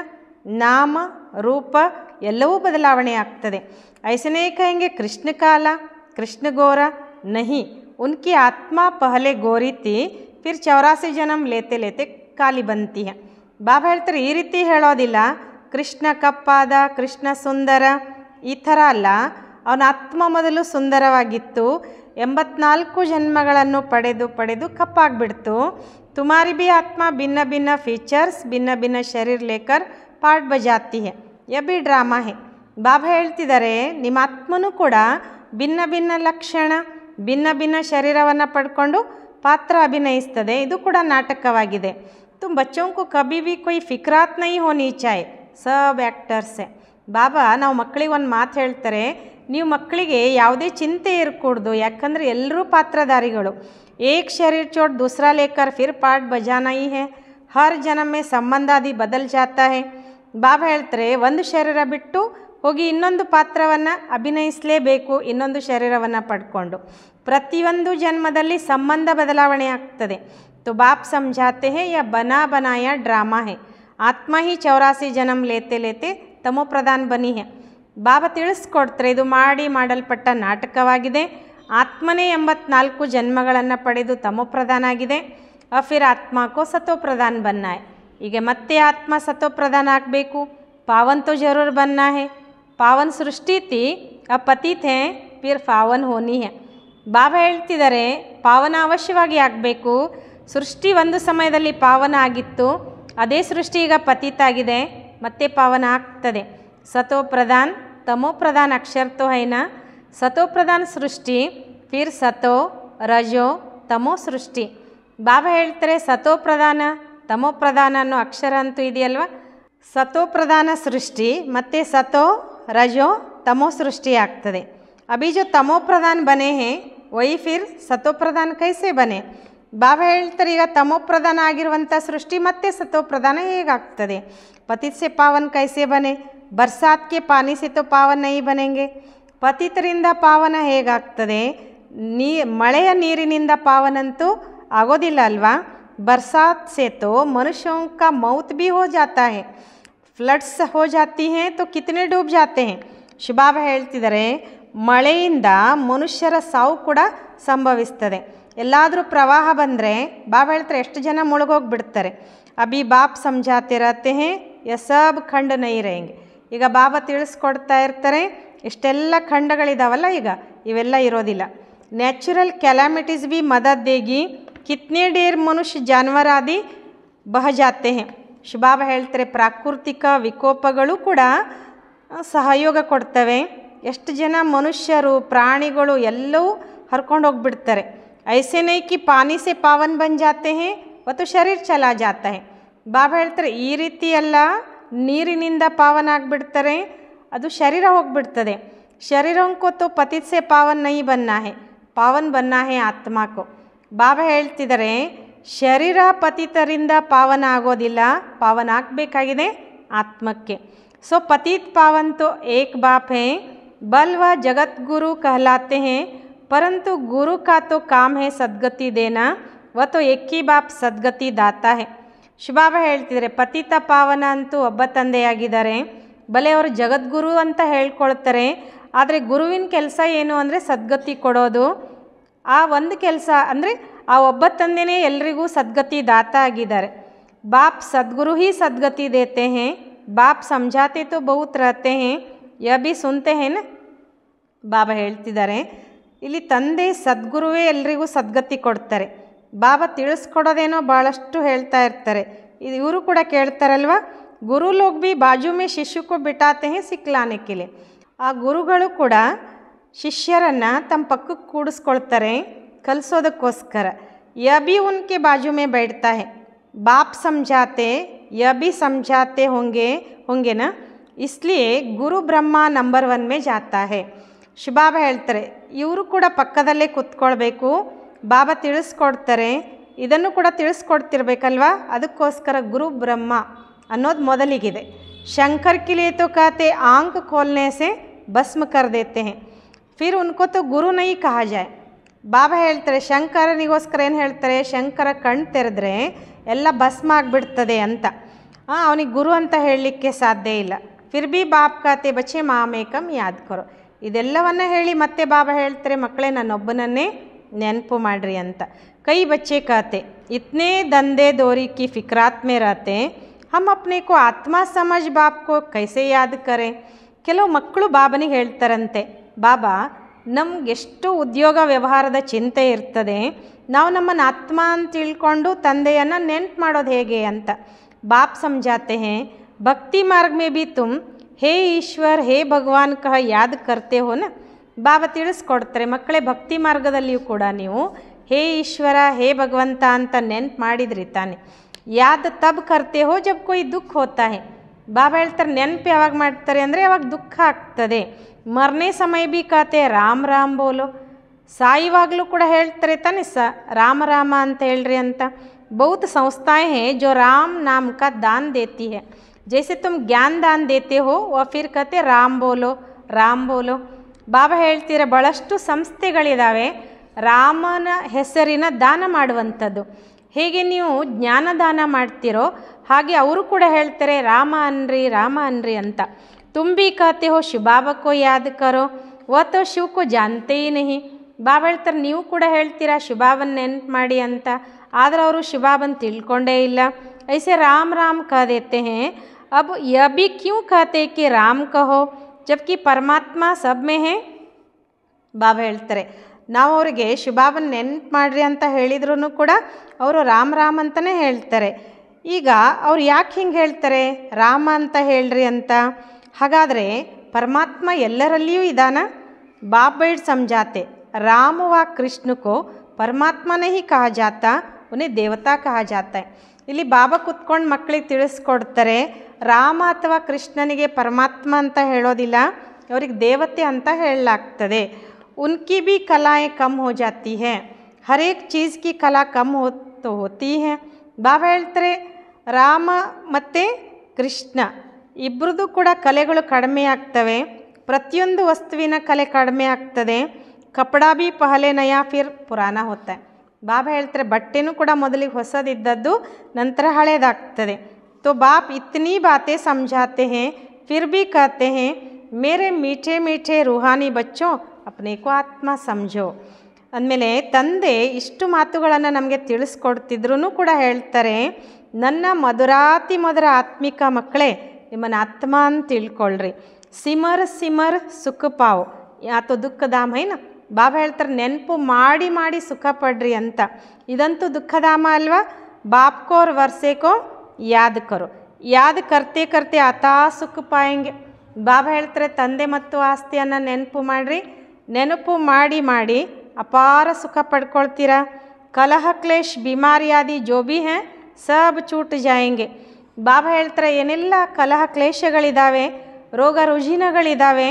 ನಾಮ ರೂಪ ಎಲ್ಲವೂ ಬದಲಾವಣೆ ಆಗ್ತದೆ ಐಸನೇ ಕಹೆಂಗೆ ಕೃಷ್ಣ ಕಾಲ ಕೃಷ್ಣ ಗೋರ ನಹಿ ಉನ್ಕಿ ಆತ್ಮ ಪಹಲೆ ಗೋರಿತಿ ಫಿರ್ ಚೌರಾಸಿ ಜನಮ್ ಲೇತೆ ಲೇತೆ ಕಾಲಿ ಬಂತೀಯ ಬಾಬಾ ಹೇಳ್ತಾರೆ ಈ ರೀತಿ ಹೇಳೋದಿಲ್ಲ ಕೃಷ್ಣ ಕಪ್ಪಾದ ಕೃಷ್ಣ ಸುಂದರ ಈ ಥರ ಅಲ್ಲ ಅವನ ಆತ್ಮ ಮೊದಲು ಸುಂದರವಾಗಿತ್ತು ಎಂಬತ್ನಾಲ್ಕು ಜನ್ಮಗಳನ್ನು ಪಡೆದು ಪಡೆದು ಕಪ್ಪಾಗ್ಬಿಡ್ತು ತುಮಾರಿ ಬಿ ಆತ್ಮ ಭಿನ್ನ ಭಿನ್ನ ಫೀಚರ್ಸ್ ಭಿನ್ನ ಭಿನ್ನ ಶರೀರ್ ಲೇಖರ್ ಪಾಟ್ ಬಜಾತಿ ಹೇ ಯ ಬಿ ಡ್ರಾಮಾ ಹೇ ಬಾಬಾ ಹೇಳ್ತಿದ್ದಾರೆ ನಿಮ್ಮ ಆತ್ಮನೂ ಕೂಡ ಭಿನ್ನ ಭಿನ್ನ ಲಕ್ಷಣ ಭಿನ್ನ ಭಿನ್ನ ಶರೀರವನ್ನು ಪಡ್ಕೊಂಡು ಪಾತ್ರ ಅಭಿನಯಿಸ್ತದೆ ಇದು ಕೂಡ ನಾಟಕವಾಗಿದೆ ತುಂಬ ಬಚ್ಚೋಂಕು ಕಬಿ ಬಿ ಕೊಯ್ ಫಿಕ್ರಾತ್ ನೈ ನೀಚಾಯ್ ಚಾಯ್ ಸಬ್ ಆ್ಯಕ್ಟರ್ಸೆ ಬಾಬಾ ನಾವು ಮಕ್ಕಳಿಗೆ ಒಂದು ಮಾತು ಹೇಳ್ತಾರೆ ನೀವು ಮಕ್ಕಳಿಗೆ ಯಾವುದೇ ಚಿಂತೆ ಇರಕೂಡ್ದು ಯಾಕಂದರೆ ಎಲ್ಲರೂ ಪಾತ್ರಧಾರಿಗಳು ಏಕ್ ಶರೀರ್ ಚೋಟ್ ದೂಸರಾ ಲೇಖರ್ ಫಿರ್ ಪಾಟ್ ಭಜಾನಾಯಿ ಹೇ ಹರ್ ಜನಮೆ ಸಂಬಂಧಾದಿ ಬದಲ್ ಜಾತಾ ಹೇ ಬಾಬಾ ಹೇಳ್ತಾರೆ ಒಂದು ಶರೀರ ಬಿಟ್ಟು ಹೋಗಿ ಇನ್ನೊಂದು ಪಾತ್ರವನ್ನು ಅಭಿನಯಿಸಲೇಬೇಕು ಇನ್ನೊಂದು ಶರೀರವನ್ನು ಪಡ್ಕೊಂಡು ಪ್ರತಿಯೊಂದು ಜನ್ಮದಲ್ಲಿ ಸಂಬಂಧ ಬದಲಾವಣೆ ಆಗ್ತದೆ ತು ಬಾಪ್ ಸಮಜಾತೆ ಹೇ ಯಾ ಬನಾ ಬನಾಯ ಡ್ರಾಮಾ ಹೇ ಆತ್ಮ ಹಿ ಚೌರಾಸಿ ಜನಮ್ ಲೇತೆ ಲೇತೆ ತಮೋ ಪ್ರಧಾನ್ ಬನಿ ಹೇ ಬಾಬಾ ತಿಳಿಸ್ಕೊಡ್ತಾರೆ ಇದು ಮಾಡಿ ಮಾಡಲ್ಪಟ್ಟ ನಾಟಕವಾಗಿದೆ ಆತ್ಮನೇ ಎಂಬತ್ನಾಲ್ಕು ಜನ್ಮಗಳನ್ನು ಪಡೆದು ಆಗಿದೆ ಅಫಿರ್ ಆತ್ಮಕ್ಕೋ ಸತೋಪ್ರಧಾನ್ ಬನ್ನಾಯ್ ಈಗ ಮತ್ತೆ ಆತ್ಮ ಸತೋಪ್ರಧಾನ ಆಗಬೇಕು ಪಾವಂತೂ ಜರೂರ್ ಬನ್ನಾ ಹೇ ಪಾವನ್ ಸೃಷ್ಟಿ ತಿ ಅಪತೀತ್ ಹೇ ಪೀರ್ ಪಾವನ್ ಹೋನಿ ಹೇ ಬಾಬಾ ಹೇಳ್ತಿದ್ದಾರೆ ಪಾವನ ಅವಶ್ಯವಾಗಿ ಆಗಬೇಕು ಸೃಷ್ಟಿ ಒಂದು ಸಮಯದಲ್ಲಿ ಪಾವನ ಆಗಿತ್ತು ಅದೇ ಸೃಷ್ಟಿ ಈಗ ಪತೀತಾಗಿದೆ ಮತ್ತೆ ಪಾವನ ಆಗ್ತದೆ ಸತೋಪ್ರಧಾನ್ તમોપ્રધાન અક્ષર તો ಸತೋ સતોપ્રધાન ಸೃಷ್ಟಿ ಫಿರ್ ಸತೋ ರಜೋ ತಮೋ ಸೃಷ್ಟಿ ಬಾಬಾ ಹೇಳ್ತಾರೆ ಸತೋ ಪ್ರಧಾನ ತಮೋ ಪ್ರಧಾನ ಅನ್ನೋ ಅಕ್ಷರ ಅಂತೂ ಇದೆಯಲ್ವ ಸತೋ ಸೃಷ್ಟಿ ಮತ್ತು ಸತೋ ರಜೋ ತಮೋ ಸೃಷ್ಟಿ ಆಗ್ತದೆ ಅಬೀಜೋ ತಮೋ ಪ್ರಧಾನ್ ಬನೆ ಹೇ ವೈ ಫಿರ್ ಸತೋ ಪ್ರಧಾನ್ ಕೈಸೆ ಬನೆ ಬಾಬಾ ಹೇಳ್ತಾರೆ ಈಗ ತಮೋ ಪ್ರಧಾನ ಆಗಿರುವಂಥ ಸೃಷ್ಟಿ ಮತ್ತೆ ಸತೋ ಪ್ರಧಾನ ಹೇಗಾಗ್ತದೆ ಪತಿತ್ಸೆ ಪಾವನ್ ಕೈಸೆ ಬನೆ ಬರ್ಸಾತ್ ಪಾನಿ ಪಾನಿ ಸೆ ತೋ ಪಾವನ ನೈ ಬನೆಂಗೆ ಪತಿತರಿಂದ ಪಾವನ ಹೇಗಾಗ್ತದೆ ನೀ ಮಳೆಯ ನೀರಿನಿಂದ ಪಾವನಂತೂ ಆಗೋದಿಲ್ಲ ಅಲ್ವಾ ಬರ್ಸಾತ್ ಸೇತೋ ಮನುಷ್ಯಂಕ ಮೌತ್ ಮೌತ್ ಬಿ ಹೋ ಜಾತಾ ಹೇ ಫ್ಲಡ್ಸ್ ಹೋ ಜಾತಿ ಹೇ ತೋ ಕಿತನೆ ಡೂಬ್ ಜಾತೆ ಹೇ ಶುಭಾಬ ಹೇಳ್ತಿದ್ದಾರೆ ಮಳೆಯಿಂದ ಮನುಷ್ಯರ ಸಾವು ಕೂಡ ಸಂಭವಿಸ್ತದೆ ಎಲ್ಲಾದರೂ ಪ್ರವಾಹ ಬಂದರೆ ಬಾಬು ಹೇಳ್ತಾರೆ ಎಷ್ಟು ಜನ ಮುಳುಗೋಗಿಬಿಡ್ತಾರೆ ಅಭಿ ಬಾಪ್ ಸಮಜಾತೆ ರತೆ ಹೇ ಯಸಬ್ ಖಂಡ ನೈ ರೇಂಗೆ ಈಗ ಬಾಬಾ ತಿಳಿಸ್ಕೊಡ್ತಾ ಇರ್ತಾರೆ ಇಷ್ಟೆಲ್ಲ ಖಂಡಗಳಿದಾವಲ್ಲ ಈಗ ಇವೆಲ್ಲ ಇರೋದಿಲ್ಲ ನ್ಯಾಚುರಲ್ ಕ್ಯಾಲಾಮಿಟೀಸ್ ಬಿ ಮದದ್ ದೇಗಿ ಕಿತ್ನೇ ಡೇರ್ ಮನುಷ್ಯ ಜಾನುವಾರಾದಿ ಬಹಜಾತೆ ಹೇ ಹೇಳ್ತಾರೆ ಪ್ರಾಕೃತಿಕ ವಿಕೋಪಗಳು ಕೂಡ ಸಹಯೋಗ ಕೊಡ್ತವೆ ಎಷ್ಟು ಜನ ಮನುಷ್ಯರು ಪ್ರಾಣಿಗಳು ಎಲ್ಲವೂ ಹರ್ಕೊಂಡು ಹೋಗ್ಬಿಡ್ತಾರೆ ಐಸೆನೈಕಿ ಪಾನಿಸೆ ಪಾವನ್ ಬಂದ್ ಜಾತೆ ಮತ್ತು ಶರೀರ್ ಚಲಾ ಜಾತ ಬಾಬಾ ಹೇಳ್ತಾರೆ ಈ ರೀತಿಯೆಲ್ಲ ನೀರಿನಿಂದ ಪಾವನ ಆಗ್ಬಿಡ್ತಾರೆ ಅದು ಶರೀರ ಹೋಗ್ಬಿಡ್ತದೆ ಶರೀರಂಕೊತ್ತು ಪತಿತ್ಸೆ ಪಾವನ್ ನೈ ಬನ್ನಾಹೆ ಪಾವನ್ ಬನ್ನಾಹೆ ಆತ್ಮಕ್ಕೂ ಬಾಬಾ ಹೇಳ್ತಿದ್ದಾರೆ ಶರೀರ ಪತಿತರಿಂದ ಪಾವನ ಆಗೋದಿಲ್ಲ ಪಾವನ ಆಗಬೇಕಾಗಿದೆ ಆತ್ಮಕ್ಕೆ ಸೊ ಪತಿತ್ ಪಾವನ್ ತೋ ಏಕ್ ಬಾಪ್ ಹೇ ಬಲ್ವ ಜಗದ್ಗುರು ಕಹಲಾತೆ ಹೇ ಪರಂತು ಗುರು ಕಾ ಕಾಮ್ ಹೇ ಸದ್ಗತಿ ದೇನಾ ವ ತೋ ಬಾಪ್ ಸದ್ಗತಿ ದಾತಾ ಹೇ ಶಿವಾಬ ಹೇಳ್ತಿದ್ದಾರೆ ಪತಿತ ಪಾವನ ಅಂತೂ ಒಬ್ಬ ತಂದೆಯಾಗಿದ್ದಾರೆ ಬಲೆ ಅವರು ಜಗದ್ಗುರು ಅಂತ ಹೇಳ್ಕೊಳ್ತಾರೆ ಆದರೆ ಗುರುವಿನ ಕೆಲಸ ಏನು ಅಂದರೆ ಸದ್ಗತಿ ಕೊಡೋದು ಆ ಒಂದು ಕೆಲಸ ಅಂದರೆ ಆ ಒಬ್ಬ ತಂದೆಯೇ ಎಲ್ರಿಗೂ ಸದ್ಗತಿ ದಾತ ಆಗಿದ್ದಾರೆ ಬಾಪ್ ಸದ್ಗುರು ಹಿ ಸದ್ಗತಿ ದೇತೆ ಹೇ ಬಾಪ್ ಸಮಜಾತೆ ತೋ ಬಹುತ್ ರಹತೆ ಹೇ ಯ ಬಿ ಸುಂತೆ ಹೇನ ಬಾಬಾ ಹೇಳ್ತಿದ್ದಾರೆ ಇಲ್ಲಿ ತಂದೆ ಸದ್ಗುರುವೇ ಎಲ್ರಿಗೂ ಸದ್ಗತಿ ಕೊಡ್ತಾರೆ ಬಾಬಾ ತಿಳಿಸ್ಕೊಡೋದೇನೋ ಭಾಳಷ್ಟು ಹೇಳ್ತಾ ಇರ್ತಾರೆ ಇದು ಇವರು ಕೂಡ ಕೇಳ್ತಾರಲ್ವ ಗುರು ಲೋಕ್ ಬಿ ಬಾಜು ಮೇ ಶಿಷ್ಯಕ್ಕೂ ಬಿಟಾತೆ ಹೇ ಕಿಲೆ ಆ ಗುರುಗಳು ಕೂಡ ಶಿಷ್ಯರನ್ನು ತಮ್ಮ ಪಕ್ಕಕ್ಕೆ ಕೂಡಿಸ್ಕೊಳ್ತಾರೆ ಕಲಿಸೋದಕ್ಕೋಸ್ಕರ ಯ ಬಿ ಉನ್ಕೆ ಬಾಜು ಮೇ ಬೈಡ್ತಾ ಹೇ ಬಾಪ್ ಸಮಜಾತೆ ಯ ಬಿ ಸಮಜಾತೆ ಹೊಂಗೆ ಹೊಂಗೆನ ಇಸ್ಲಿಯೇ ಗುರು ಬ್ರಹ್ಮ ನಂಬರ್ ಒನ್ ಮೇ ಜಾತಾ ಹೇ ಶುಭಾಬ ಹೇಳ್ತಾರೆ ಇವರು ಕೂಡ ಪಕ್ಕದಲ್ಲೇ ಕೂತ್ಕೊಳ್ಬೇಕು ಬಾಬಾ ತಿಳಿಸ್ಕೊಡ್ತಾರೆ ಇದನ್ನು ಕೂಡ ತಿಳಿಸ್ಕೊಡ್ತಿರ್ಬೇಕಲ್ವಾ ಅದಕ್ಕೋಸ್ಕರ ಗುರು ಬ್ರಹ್ಮ ಅನ್ನೋದು ಮೊದಲಿಗಿದೆ ಶಂಕರ್ ಕಿಲೇತು ಕಾತೆ ಆಂಕ್ ಕೋಲ್ನೇಸೆ ಭಸ್ಮ कर ಫಿರ್ हैं फिर उनको तो ಬಾಬಾ ಹೇಳ್ತಾರೆ ಶಂಕರನಿಗೋಸ್ಕರ ಏನು ಹೇಳ್ತಾರೆ ಶಂಕರ ಕಣ್ ತೆರೆದ್ರೆ ಎಲ್ಲ ಭಸ್ಮ ಆಗಿಬಿಡ್ತದೆ ಅಂತ ಹಾಂ ಅವನಿಗೆ ಗುರು ಅಂತ ಹೇಳಲಿಕ್ಕೆ ಸಾಧ್ಯ ಇಲ್ಲ ಫಿರ್ ಬಿ ಬಾಬ್ ಕಾತೆ ಬಚೆ ಮಾಮೇಕಂ ಯಾದ್ಕರು ಇದೆಲ್ಲವನ್ನ ಹೇಳಿ ಮತ್ತೆ ಬಾಬಾ ಹೇಳ್ತಾರೆ ಮಕ್ಕಳೇ ನನ್ನೊಬ್ಬನನ್ನೇ ನೆನಪು ಮಾಡಿರಿ ಅಂತ ಕೈ ಬಚ್ಚೆ ಕಾತೆ ಇತ್ನೇ ದಂಧೆ ದೋರಿ ಕಿ ರಾತೆ ಹಮ್ ಅಪ್ನೆ ಕೋ ಆತ್ಮ ಸಮಜ್ ಬಾಪ್ಕೋ ಕೈಸೆ ಯಾದ್ ಕರೆ ಕೆಲವು ಮಕ್ಕಳು ಬಾಬನಿಗೆ ಹೇಳ್ತಾರಂತೆ ಬಾಬಾ ನಮ್ಗೆಷ್ಟು ಉದ್ಯೋಗ ವ್ಯವಹಾರದ ಚಿಂತೆ ಇರ್ತದೆ ನಾವು ನಮ್ಮನ್ನು ಆತ್ಮ ಅಂತ ತಿಳ್ಕೊಂಡು ತಂದೆಯನ್ನು ನೆನ್ಪು ಮಾಡೋದು ಹೇಗೆ ಅಂತ ಬಾಪ್ ಸಮಜಾತೆ ಹೇ ಭಕ್ತಿ ಮಾರ್ಗ ಮೇ ಬಿ ತುಮ್ ಹೇ ಈಶ್ವರ್ ಹೇ ಭಗವಾನ್ ಕಹ ಯಾದ್ ಕರ್ತೆ ಹೋನ ಬಾಬಾ ತಿಳಿಸ್ಕೊಡ್ತಾರೆ ಮಕ್ಕಳೇ ಭಕ್ತಿ ಮಾರ್ಗದಲ್ಲಿಯೂ ಕೂಡ ನೀವು ಹೇ ಈಶ್ವರ ಹೇ ಭಗವಂತ ಅಂತ ನೆನ್ಪು ಮಾಡಿದ್ರಿ ತಾನೆ ಯಾದ ತಬ್ ಕರ್ತೆ ಹೋ ಜಬ್ ಕೊಯ್ ದುಃಖ ಹೋತಾ ಹೇ ಬಾಬಾ ಹೇಳ್ತಾರೆ ನೆನ್ಪು ಯಾವಾಗ ಮಾಡ್ತಾರೆ ಅಂದರೆ ಯಾವಾಗ ದುಃಖ ಆಗ್ತದೆ ಮರನೆ ಸಮಯ ಬಿ ಕಾತೆ ರಾಮ್ ರಾಮ್ ಬೋಲೋ ಸಾಯುವಾಗಲೂ ಕೂಡ ಹೇಳ್ತಾರೆ ತಾನೆ ಸ ರಾಮ ರಾಮ ಅಂತ ಹೇಳ್ರಿ ಅಂತ ಬಹುತ್ ಸಂಸ್ಥಾಯೇ ಹೇ ಜೋ ರಾಮ್ ನಾಮ್ ಕ ದಾನ್ ದೇತಿ ಹೇ ಜೈಸೆ ತುಮ್ ಜ್ಞಾನ್ ದಾನ್ ದೇತೆ ಹೋ ವ ಫಿರ್ ಕತೆ ರಾಮ್ ಬೋಲೋ ರಾಮ್ ಬೋಲೋ ಬಾಬಾ ಹೇಳ್ತೀರ ಭಾಳಷ್ಟು ಸಂಸ್ಥೆಗಳಿದ್ದಾವೆ ರಾಮನ ಹೆಸರಿನ ದಾನ ಮಾಡುವಂಥದ್ದು ಹೇಗೆ ನೀವು ಜ್ಞಾನದಾನ ಮಾಡ್ತೀರೋ ಹಾಗೆ ಅವರು ಕೂಡ ಹೇಳ್ತಾರೆ ರಾಮ ಅನ್ರಿ ರಾಮ ಅನ್ರಿ ಅಂತ ತುಂಬಿ ಕಾತೆ ಹೋ ಶುಭಾಬಕ್ಕೋ ಯಾದ ಕರೋ ಓತೋ ಶಿವಕ್ಕೋ ಜಾನ್ತೇ ನಹಿ ಬಾಬಾ ಹೇಳ್ತಾರೆ ನೀವು ಕೂಡ ಹೇಳ್ತೀರಾ ಶಿಬಾಬನ್ ನೆನ್ಪು ಮಾಡಿ ಅಂತ ಆದರೆ ಅವರು ಶುಭಾಬನ್ ತಿಳ್ಕೊಂಡೇ ಇಲ್ಲ ಐಸೆ ರಾಮ್ ರಾಮ್ ಕಾ ಹೇ ಅಬ್ ಯಬಿ ಕ್ಯೂ ಕಾತೆ ಕಿ ರಾಮ್ ಕಹೋ ಜಬ್ಕಿ ಪರಮಾತ್ಮ ಸಬ್ ಮೇ ಬಾಬಾ ಹೇಳ್ತಾರೆ ನಾವು ಅವರಿಗೆ ಶುಭಾವನ್ನ ನೆನ್ಪು ಮಾಡ್ರಿ ಅಂತ ಹೇಳಿದ್ರು ಕೂಡ ಅವರು ರಾಮ್ ರಾಮ್ ಅಂತಲೇ ಹೇಳ್ತಾರೆ ಈಗ ಅವ್ರು ಯಾಕೆ ಹಿಂಗೆ ಹೇಳ್ತಾರೆ ರಾಮ ಅಂತ ಹೇಳ್ರಿ ಅಂತ ಹಾಗಾದರೆ ಪರಮಾತ್ಮ ಎಲ್ಲರಲ್ಲಿಯೂ ಇದಾನ ಬಾಬೈಡ್ ಸಂಜಾತೆ ವಾ ಕೃಷ್ಣಕ್ಕೋ ಪರಮಾತ್ಮನೇ ಹಿ ಕಹ ಜಾತ ಉನ್ನೇ ದೇವತಾ ಕಹ ಜಾತ ಇಲ್ಲಿ ಬಾಬಾ ಕುತ್ಕೊಂಡು ಮಕ್ಕಳಿಗೆ ತಿಳಿಸ್ಕೊಡ್ತಾರೆ ರಾಮ ಅಥವಾ ಕೃಷ್ಣನಿಗೆ ಪರಮಾತ್ಮ ಅಂತ ಹೇಳೋದಿಲ್ಲ ಅವ್ರಿಗೆ ದೇವತೆ ಅಂತ ಹೇಳಲಾಗ್ತದೆ ಉನ್ಕಿ ಬಿ ಕಲಾಯೆ ಕಮ್ ಹೋ ಜಾತಿ ಹೇ ಹರೇಕ್ ಚೀಸ್ ಕಿ ಕಲಾ ಕಮ್ ಹೋ ಹೋತಿ ಹೇ ಬಾಬಾ ಹೇಳ್ತಾರೆ ರಾಮ ಮತ್ತು ಕೃಷ್ಣ ಇಬ್ಬರದ್ದು ಕೂಡ ಕಲೆಗಳು ಕಡಿಮೆ ಆಗ್ತವೆ ಪ್ರತಿಯೊಂದು ವಸ್ತುವಿನ ಕಲೆ ಕಡಿಮೆ ಆಗ್ತದೆ ಕಪಡಾ ಬಿ ಪಹಲೆ ನಯಾ ಫಿರ್ ಪುರಾಣ ಹೋತೆ ಬಾಬಾ ಹೇಳ್ತಾರೆ ಬಟ್ಟೆನೂ ಕೂಡ ಮೊದಲಿಗೆ ಹೊಸದಿದ್ದದ್ದು ನಂತರ ಹಳೇದಾಗ್ತದೆ ತೋ ಬಾಪ್ ಇತ್ನಿ ಬಾತೆ ಸಮಜಾತೆ ಹೇ ಫಿರ್ ಭಿ ಕತೆ ಹೇ ಮೇರೆ ಮೀಠೆ ಮೀಠೆ ರೂಹಾನಿ ಬಚ್ಚೋ ಅಪ್ನೇಕೋ ಆತ್ಮ ಸಮಜೋ ಅಂದಮೇಲೆ ತಂದೆ ಇಷ್ಟು ಮಾತುಗಳನ್ನು ನಮಗೆ ತಿಳಿಸ್ಕೊಡ್ತಿದ್ರು ಕೂಡ ಹೇಳ್ತಾರೆ ನನ್ನ ಮಧುರಾತಿ ಮಧುರ ಆತ್ಮಿಕ ಮಕ್ಕಳೇ ನಿಮ್ಮನ್ನು ಆತ್ಮ ಅಂತ ತಿಳ್ಕೊಳ್ರಿ ಸಿಮರ್ ಸಿಮರ್ ಸುಖ ಪಾವ್ ದುಃಖ ದಾಮ ಏನು ಬಾಬಾ ಹೇಳ್ತಾರೆ ನೆನಪು ಮಾಡಿ ಮಾಡಿ ಸುಖ ಪಡ್ರಿ ಅಂತ ಇದಂತೂ ದುಃಖಧಾಮ ಅಲ್ವಾ ಬಾಪ್ಕೋರ್ ವರ್ಸೇಕೋ ಯಾದಕರು ಯಾದ ಕರ್ತೆ ಕರ್ತೆ ಅತಾ ಸುಖ ಪಾಯಂಗೆ ಬಾಬಾ ಹೇಳ್ತಾರೆ ತಂದೆ ಮತ್ತು ಆಸ್ತಿಯನ್ನು ನೆನಪು ಮಾಡ್ರಿ ನೆನಪು ಮಾಡಿ ಮಾಡಿ ಅಪಾರ ಸುಖ ಪಡ್ಕೊಳ್ತೀರಾ ಕಲಹ ಕ್ಲೇಶ್ ಬಿಮಾರಿಯಾದಿ ಜೋ ಬಿ ಹೇ ಸಬ್ ಚೂಟ್ ಜಾಯಂಗೆ ಬಾಬಾ ಹೇಳ್ತಾರೆ ಏನೆಲ್ಲ ಕಲಹ ಕ್ಲೇಶಗಳಿದ್ದಾವೆ ರೋಗ ರುಜಿನಗಳಿದ್ದಾವೆ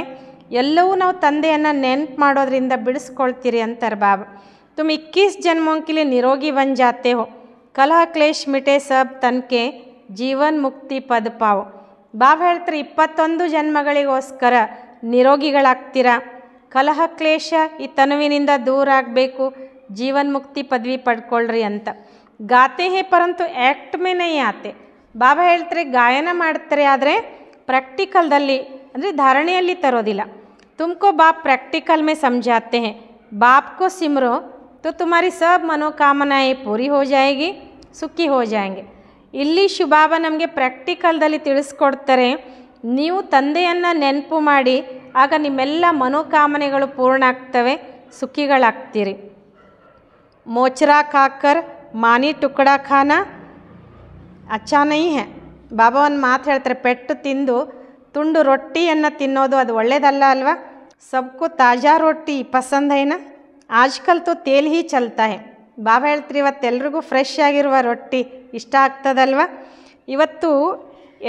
ಎಲ್ಲವೂ ನಾವು ತಂದೆಯನ್ನು ನೆನ್ಪು ಮಾಡೋದ್ರಿಂದ ಬಿಡಿಸ್ಕೊಳ್ತೀರಿ ಅಂತಾರೆ ಬಾಬಾ ತುಮ್ ಇಕ್ಕೀಸ್ ಜನ್ಮಂಕಿಲಿ ನಿರೋಗಿ ಬನ್ ಜಾತೆ ಹೋ ಕಲಹ ಕ್ಲೇಶ್ ಮಿಟೆ ಸಬ್ ತನಕೆ ಜೀವನ್ ಮುಕ್ತಿ ಪದ ಪಾವು ಬಾಬಾ ಹೇಳ್ತಾರೆ ಇಪ್ಪತ್ತೊಂದು ಜನ್ಮಗಳಿಗೋಸ್ಕರ ನಿರೋಗಿಗಳಾಗ್ತೀರಾ ಕಲಹ ಕ್ಲೇಶ ಈ ತನುವಿನಿಂದ ದೂರ ಆಗಬೇಕು ಜೀವನ್ ಮುಕ್ತಿ ಪದವಿ ಪಡ್ಕೊಳ್ರಿ ಅಂತ ಗಾತೆ ಹೇ ಪರಂತು ಆ್ಯಕ್ಟ್ ಮೇನೇ ಆತೆ ಬಾಬಾ ಹೇಳ್ತಾರೆ ಗಾಯನ ಮಾಡ್ತಾರೆ ಆದರೆ ಪ್ರಾಕ್ಟಿಕಲ್ದಲ್ಲಿ ಅಂದರೆ ಧಾರಣೆಯಲ್ಲಿ ತರೋದಿಲ್ಲ तुमको बाप प्रैक्टिकल में समझाते हैं बाप को सिमरो तो तुम्हारी सब मनोकामनाएं पूरी हो जाएगी ಸುಖಿ हो जाएंगे ಇಲ್ಲಿ ಶುಭಾಬ ನಮಗೆ ಪ್ರಾಕ್ಟಿಕಲ್ದಲ್ಲಿ ತಿಳಿಸ್ಕೊಡ್ತಾರೆ ನೀವು ತಂದೆಯನ್ನು ನೆನಪು ಮಾಡಿ ಆಗ ನಿಮ್ಮೆಲ್ಲ ಮನೋಕಾಮನೆಗಳು ಪೂರ್ಣ ಆಗ್ತವೆ ಸುಖಿಗಳಾಗ್ತೀರಿ ಮೋಚರಾ ಕಾಕರ್ ಮಾನಿ ಟುಕ್ಡಾ ಖಾನ ಅಚ್ಚಾನೈ ಹೇ ಬಾಬಾವನ್ನು ಮಾತು ಹೇಳ್ತಾರೆ ಪೆಟ್ಟು ತಿಂದು ತುಂಡು ರೊಟ್ಟಿಯನ್ನು ತಿನ್ನೋದು ಅದು ಒಳ್ಳೆಯದಲ್ಲ ಅಲ್ವಾ सबको ತಾಜಾ ರೊಟ್ಟಿ ಪಸಂದ್ ಐನಾ ಆಜ್ಕಲ್ ತೋ ತೇಲ್ ಹಿ ಚಲ್ತಾ ಬಾಬಾ ಹೇಳ್ತ್ರಿ ಇವತ್ತು ಎಲ್ರಿಗೂ ಫ್ರೆಶ್ ಆಗಿರುವ ರೊಟ್ಟಿ ಇಷ್ಟ ಆಗ್ತದಲ್ವ ಇವತ್ತು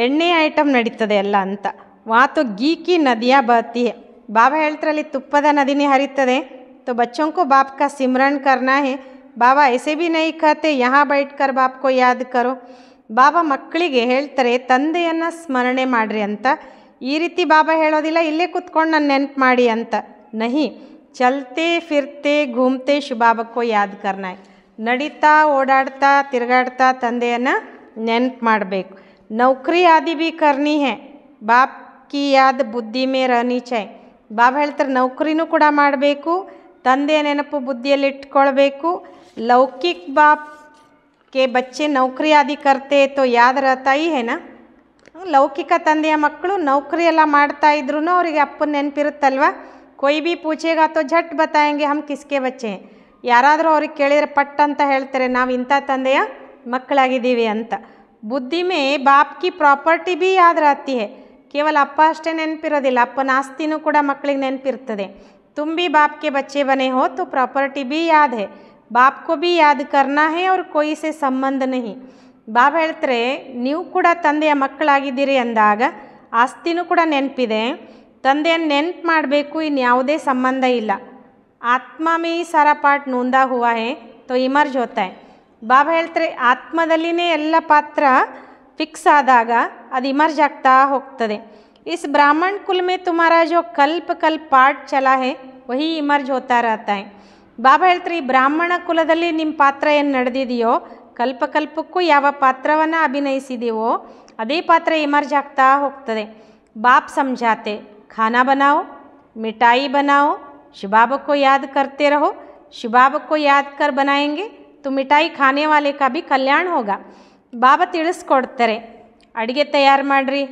ಎಣ್ಣೆ ಐಟಮ್ ನಡೀತದೆ ಎಲ್ಲ ಅಂತ ವಾತು ಗೀಕಿ ನದಿಯ ಬಹತಿ ಬಾಬಾ ಹೇಳ್ತಾರೆ ತುಪ್ಪದ ನದಿನೇ ಹರಿತದೆ ತೊ बच्चों को बाप का सिमरन करना ಬಾಬಾ ಎಸೆ ಬಿ ನೈ कहते ಯಹ बैठकर बाप को याद ಬಾಬಾ ಮಕ್ಕಳಿಗೆ ಹೇಳ್ತಾರೆ ತಂದೆಯನ್ನು ಸ್ಮರಣೆ ಮಾಡಿರಿ ಅಂತ ಈ ರೀತಿ ಬಾಬಾ ಹೇಳೋದಿಲ್ಲ ಇಲ್ಲೇ ಕುತ್ಕೊಂಡು ನನ್ನ ನೆನಪು ಮಾಡಿ ಅಂತ ನಹಿ ಚಲ್ತೆ ಫಿರ್ತೆ ಘೂಮ್ತೆ ಶುಭಾಬಕ್ಕೋ ಯಾದ ಕರ್ನಾಯ್ ನಡೀತಾ ಓಡಾಡ್ತಾ ತಿರುಗಾಡ್ತಾ ತಂದೆಯನ್ನು ನೆನಪು ಮಾಡಬೇಕು ನೌಕರಿ ಆದಿ ಬಿ ಕರ್ನಿ ಹೇ ಬಾಪ್ ಕಿ ಯಾದ್ ಬುದ್ಧಿ ಮೇ ರನೀಚೆ ಬಾಬಾ ಹೇಳ್ತಾರೆ ನೌಕರಿನೂ ಕೂಡ ಮಾಡಬೇಕು ತಂದೆಯ ನೆನಪು ಬುದ್ಧಿಯಲ್ಲಿ ಇಟ್ಕೊಳ್ಬೇಕು ಲೌಕಿಕ ಬಾಪ್ ಕೆ ಬಚ್ಚೆ ನೌಕರಿ ಆದಿ ಕರ್ತೆ ತೋ ಯಾದ್ ರತಾಯಿ ಹೇನಾ ಲೌಕಿಕ ತಂದೆಯ ಮಕ್ಕಳು ನೌಕರಿ ಎಲ್ಲ ಮಾಡ್ತಾ ಇದ್ರೂ ಅವರಿಗೆ ಅಪ್ಪನ ನೆನಪಿರುತ್ತಲ್ವ ಕೊಯ್ ಬಿ ಪೂಜೆಗೆ ಅಥವಾ ಝಟ್ ಬತಾಯಂಗೆ ಹಮ್ ಕಿಸ್ಕೆ ಬಚ್ಚೆ ಯಾರಾದರೂ ಅವ್ರಿಗೆ ಕೇಳಿದರೆ ಪಟ್ ಅಂತ ಹೇಳ್ತಾರೆ ನಾವು ಇಂಥ ತಂದೆಯ ಮಕ್ಕಳಾಗಿದ್ದೀವಿ ಅಂತ ಬುದ್ಧಿಮೆ ಬಾಪ್ಕಿ ಪ್ರಾಪರ್ಟಿ ಬಿ ಯಾದ ರಾತಿ ಕೇವಲ ಅಪ್ಪ ಅಷ್ಟೇ ನೆನಪಿರೋದಿಲ್ಲ ಅಪ್ಪನ ಆಸ್ತಿನೂ ಕೂಡ ಮಕ್ಕಳಿಗೆ ನೆನಪಿರ್ತದೆ ತುಂಬಿ ಬಾಪ್ಕೆ ಬಚ್ಚೆ ಬನೆ ಹೋ ತೋ ಪ್ರಾಪರ್ಟಿ ಬಿ ಯಾದ ಹೇ ಬಾಪ್ಕೋ ಬಿ ಯಾದ ಕರ್ನಾ ಹೇ ಅವ್ರ ಕೊಯ್ಸೆ ಸಂಬಂಧ ನಹಿ ಬಾಬಾ ಹೇಳ್ತಾರೆ ನೀವು ಕೂಡ ತಂದೆಯ ಮಕ್ಕಳಾಗಿದ್ದೀರಿ ಅಂದಾಗ ಆಸ್ತಿನೂ ಕೂಡ ನೆನಪಿದೆ ತಂದೆಯನ್ನು ನೆನ್ಪು ಮಾಡಬೇಕು ಇನ್ಯಾವುದೇ ಸಂಬಂಧ ಇಲ್ಲ ಆತ್ಮ ಮೇ ಸಾರ ಪಾಠ ನೋಂದಾ ಹೂವಾ ಹೇ ತೋ ಇಮರ್ಜ್ ಹೋತಾ ಬಾಬಾ ಹೇಳ್ತಾರೆ ಆತ್ಮದಲ್ಲಿನೇ ಎಲ್ಲ ಪಾತ್ರ ಫಿಕ್ಸ್ ಆದಾಗ ಅದು ಇಮರ್ಜ್ ಆಗ್ತಾ ಹೋಗ್ತದೆ ಇಸ್ ಬ್ರಾಹ್ಮಣ ಕುಲ್ ಮೇ ತುಮಾರಾ ಜೋ ಕಲ್ಪ ಕಲ್ಪ ಪಾಠ ಚಲಾ ಹೇ ವಹಿ ಇಮರ್ಜ್ ಹೋತಾ ರಾತಾ ಬಾಬಾ ಹೇಳ್ತಾರೆ ಈ ಬ್ರಾಹ್ಮಣ ಕುಲದಲ್ಲಿ ನಿಮ್ಮ ಪಾತ್ರ ಏನು ನಡೆದಿದೆಯೋ ಕಲ್ಪಕಲ್ಪಕ್ಕೂ ಯಾವ ಪಾತ್ರವನ್ನು ಅಭಿನಯಿಸಿದೆವೋ ಅದೇ ಪಾತ್ರ ಇಮರ್ಜ್ ಆಗ್ತಾ ಹೋಗ್ತದೆ ಬಾಪ್ ಸಂಜಾತೆ ಖಾನಾ ಬನಾವು ಮಿಠಾಯಿ ಬನಾವು ಶಿಬಾಬಕ್ಕೋ ಯಾದ ಕರ್ತೆ ರಹೋ ಶಿಬಾಬಕ್ಕೋ ಯಾದ ಕರ್ ಬನಾಯಂಗೆ ತು ಮಿಠಾಯಿ ಖಾನೆ ವಾಲೆ ಕಾ ಬಿ ಕಲ್ಯಾಣ ಹೋಗ ಬಾಬಾ ತಿಳಿಸ್ಕೊಡ್ತಾರೆ ಅಡುಗೆ ತಯಾರು ಮಾಡಿರಿ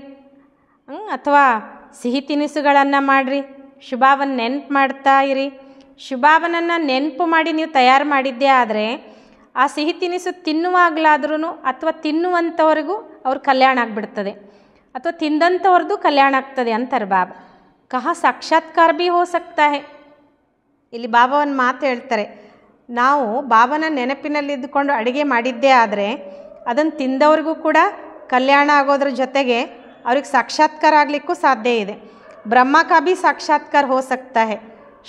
ಅಥವಾ ಸಿಹಿ ತಿನಿಸುಗಳನ್ನು ಮಾಡಿರಿ ಶುಭಾವನ್ನ ನೆನಪು ಮಾಡ್ತಾ ಇರಿ ಶುಭಾವನನ್ನು ನೆನಪು ಮಾಡಿ ನೀವು ತಯಾರು ಮಾಡಿದ್ದೆ ಆದರೆ ಆ ಸಿಹಿ ತಿನಿಸು ತಿನ್ನುವಾಗಲಾದ್ರೂ ಅಥವಾ ತಿನ್ನುವಂಥವ್ರಿಗೂ ಅವ್ರ ಕಲ್ಯಾಣ ಆಗಿಬಿಡ್ತದೆ ಅಥವಾ ತಿಂದಂಥವ್ರದ್ದು ಕಲ್ಯಾಣ ಆಗ್ತದೆ ಅಂತಾರೆ ಬಾಬಾ ಕಹ ಸಾಕ್ಷಾತ್ಕಾರ ಭೀ ಹೋ ಸಕ್ತಾ ಇಲ್ಲಿ ಬಾಬಾ ಮಾತು ಹೇಳ್ತಾರೆ ನಾವು ಬಾಬನ ನೆನಪಿನಲ್ಲಿದ್ದುಕೊಂಡು ಅಡುಗೆ ಮಾಡಿದ್ದೇ ಆದರೆ ಅದನ್ನು ತಿಂದವ್ರಿಗೂ ಕೂಡ ಕಲ್ಯಾಣ ಆಗೋದ್ರ ಜೊತೆಗೆ ಅವ್ರಿಗೆ ಸಾಕ್ಷಾತ್ಕಾರ ಆಗಲಿಕ್ಕೂ ಸಾಧ್ಯ ಇದೆ ಬ್ರಹ್ಮಕ ಭೀ ಸಾಕ್ಷಾತ್ಕಾರ ಹೋ ಸಕ್ತಾ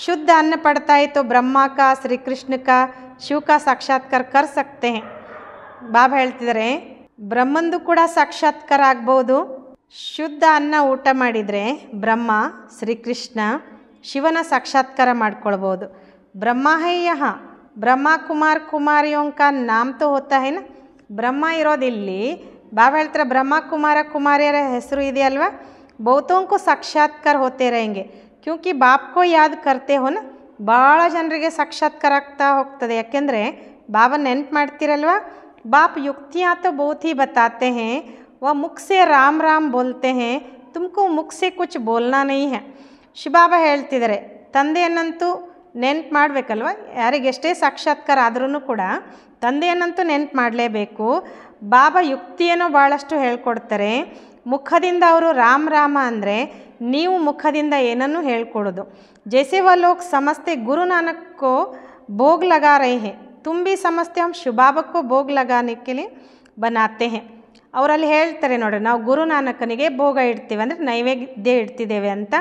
ಶುದ್ಧ ಅನ್ನ ಪಡ್ತಾಯಿತು ಬ್ರಹ್ಮಕ ಶ್ರೀಕೃಷ್ಣಕ ಶಿವ ಸಾಕ್ಷಾತ್ಕಾರ ಕರ್ ಸಕ್ತೆ ಬಾಬಾ ಹೇಳ್ತಿದ್ದಾರೆ ಬ್ರಹ್ಮಂದು ಕೂಡ ಸಾಕ್ಷಾತ್ಕಾರ ಆಗ್ಬೋದು ಶುದ್ಧ ಅನ್ನ ಊಟ ಮಾಡಿದರೆ ಬ್ರಹ್ಮ ಶ್ರೀಕೃಷ್ಣ ಶಿವನ ಸಾಕ್ಷಾತ್ಕಾರ ಮಾಡ್ಕೊಳ್ಬೋದು ಬ್ರಹ್ಮ ಹೈ ಬ್ರಹ್ಮ ಕುಮಾರ್ ಕುಮಾರಿಯೋಂಕ ನಾಮ ತೋ ಹೋತಾ ಏನು ಬ್ರಹ್ಮ ಇರೋದಿಲ್ಲಿ ಬಾಬಾ ಹೇಳ್ತಾರೆ ಬ್ರಹ್ಮ ಕುಮಾರ ಕುಮಾರಿಯರ ಹೆಸರು ಇದೆಯಲ್ವಾ ಬೌತೋಂಕು ಸಾಕ್ಷಾತ್ಕಾರ ಹೋತೇರ ಹಿಂಗೆ ಕ್ಯೂಂಕಿ ಬಾಪ್ಕೋ ಯಾದ್ ಕರ್ತೆ ಹೋನ ಭಾಳ ಜನರಿಗೆ ಸಾಕ್ಷಾತ್ಕಾರ ಆಗ್ತಾ ಹೋಗ್ತದೆ ಯಾಕೆಂದರೆ ಬಾಬಾ ನೆನ್ಪು ಮಾಡ್ತಿರಲ್ವ ಬಾಪ್ ಯುಕ್ತಿ ಆತ ಬೋತಿ ಬತಾತೆ ಹೇ ವ ಮುಖ್ಸೆ ರಾಮ್ ರಾಮ್ ಬೋಲ್ತೆ ಹೇ ತುಮಕೂ ಮುಖ್ಸೆ ಕುಚ್ ಬೋಲ್ನಾ ನೈ ಹೇ ಶಿಬಾಬಾ ಹೇಳ್ತಿದ್ದಾರೆ ತಂದೆಯನ್ನಂತೂ ನೆನ್ಪು ಮಾಡಬೇಕಲ್ವ ಯಾರಿಗೆಷ್ಟೇ ಸಾಕ್ಷಾತ್ಕಾರ ಆದ್ರೂ ಕೂಡ ತಂದೆಯನ್ನಂತೂ ನೆನ್ಪು ಮಾಡಲೇಬೇಕು ಬಾಬಾ ಯುಕ್ತಿಯನ್ನು ಭಾಳಷ್ಟು ಹೇಳ್ಕೊಡ್ತಾರೆ ಮುಖದಿಂದ ಅವರು ರಾಮ್ ರಾಮ ಅಂದರೆ ನೀವು ಮುಖದಿಂದ ಏನನ್ನು ಹೇಳ್ಕೊಡೋದು जैसे वह लोग समझते गुरु नानक को भोग लगा रहे हैं तुम भी समझते हम ಬನಾತೆ ಹೇ ಅವರಲ್ಲಿ ಹೇಳ್ತಾರೆ ನೋಡ್ರಿ ನಾವು ಗುರು ನಾನಕನಿಗೆ ಭೋಗ ಇಡ್ತೀವಿ ಅಂದರೆ ನೈವೇದ್ಯ ಇಡ್ತಿದ್ದೇವೆ ಅಂತ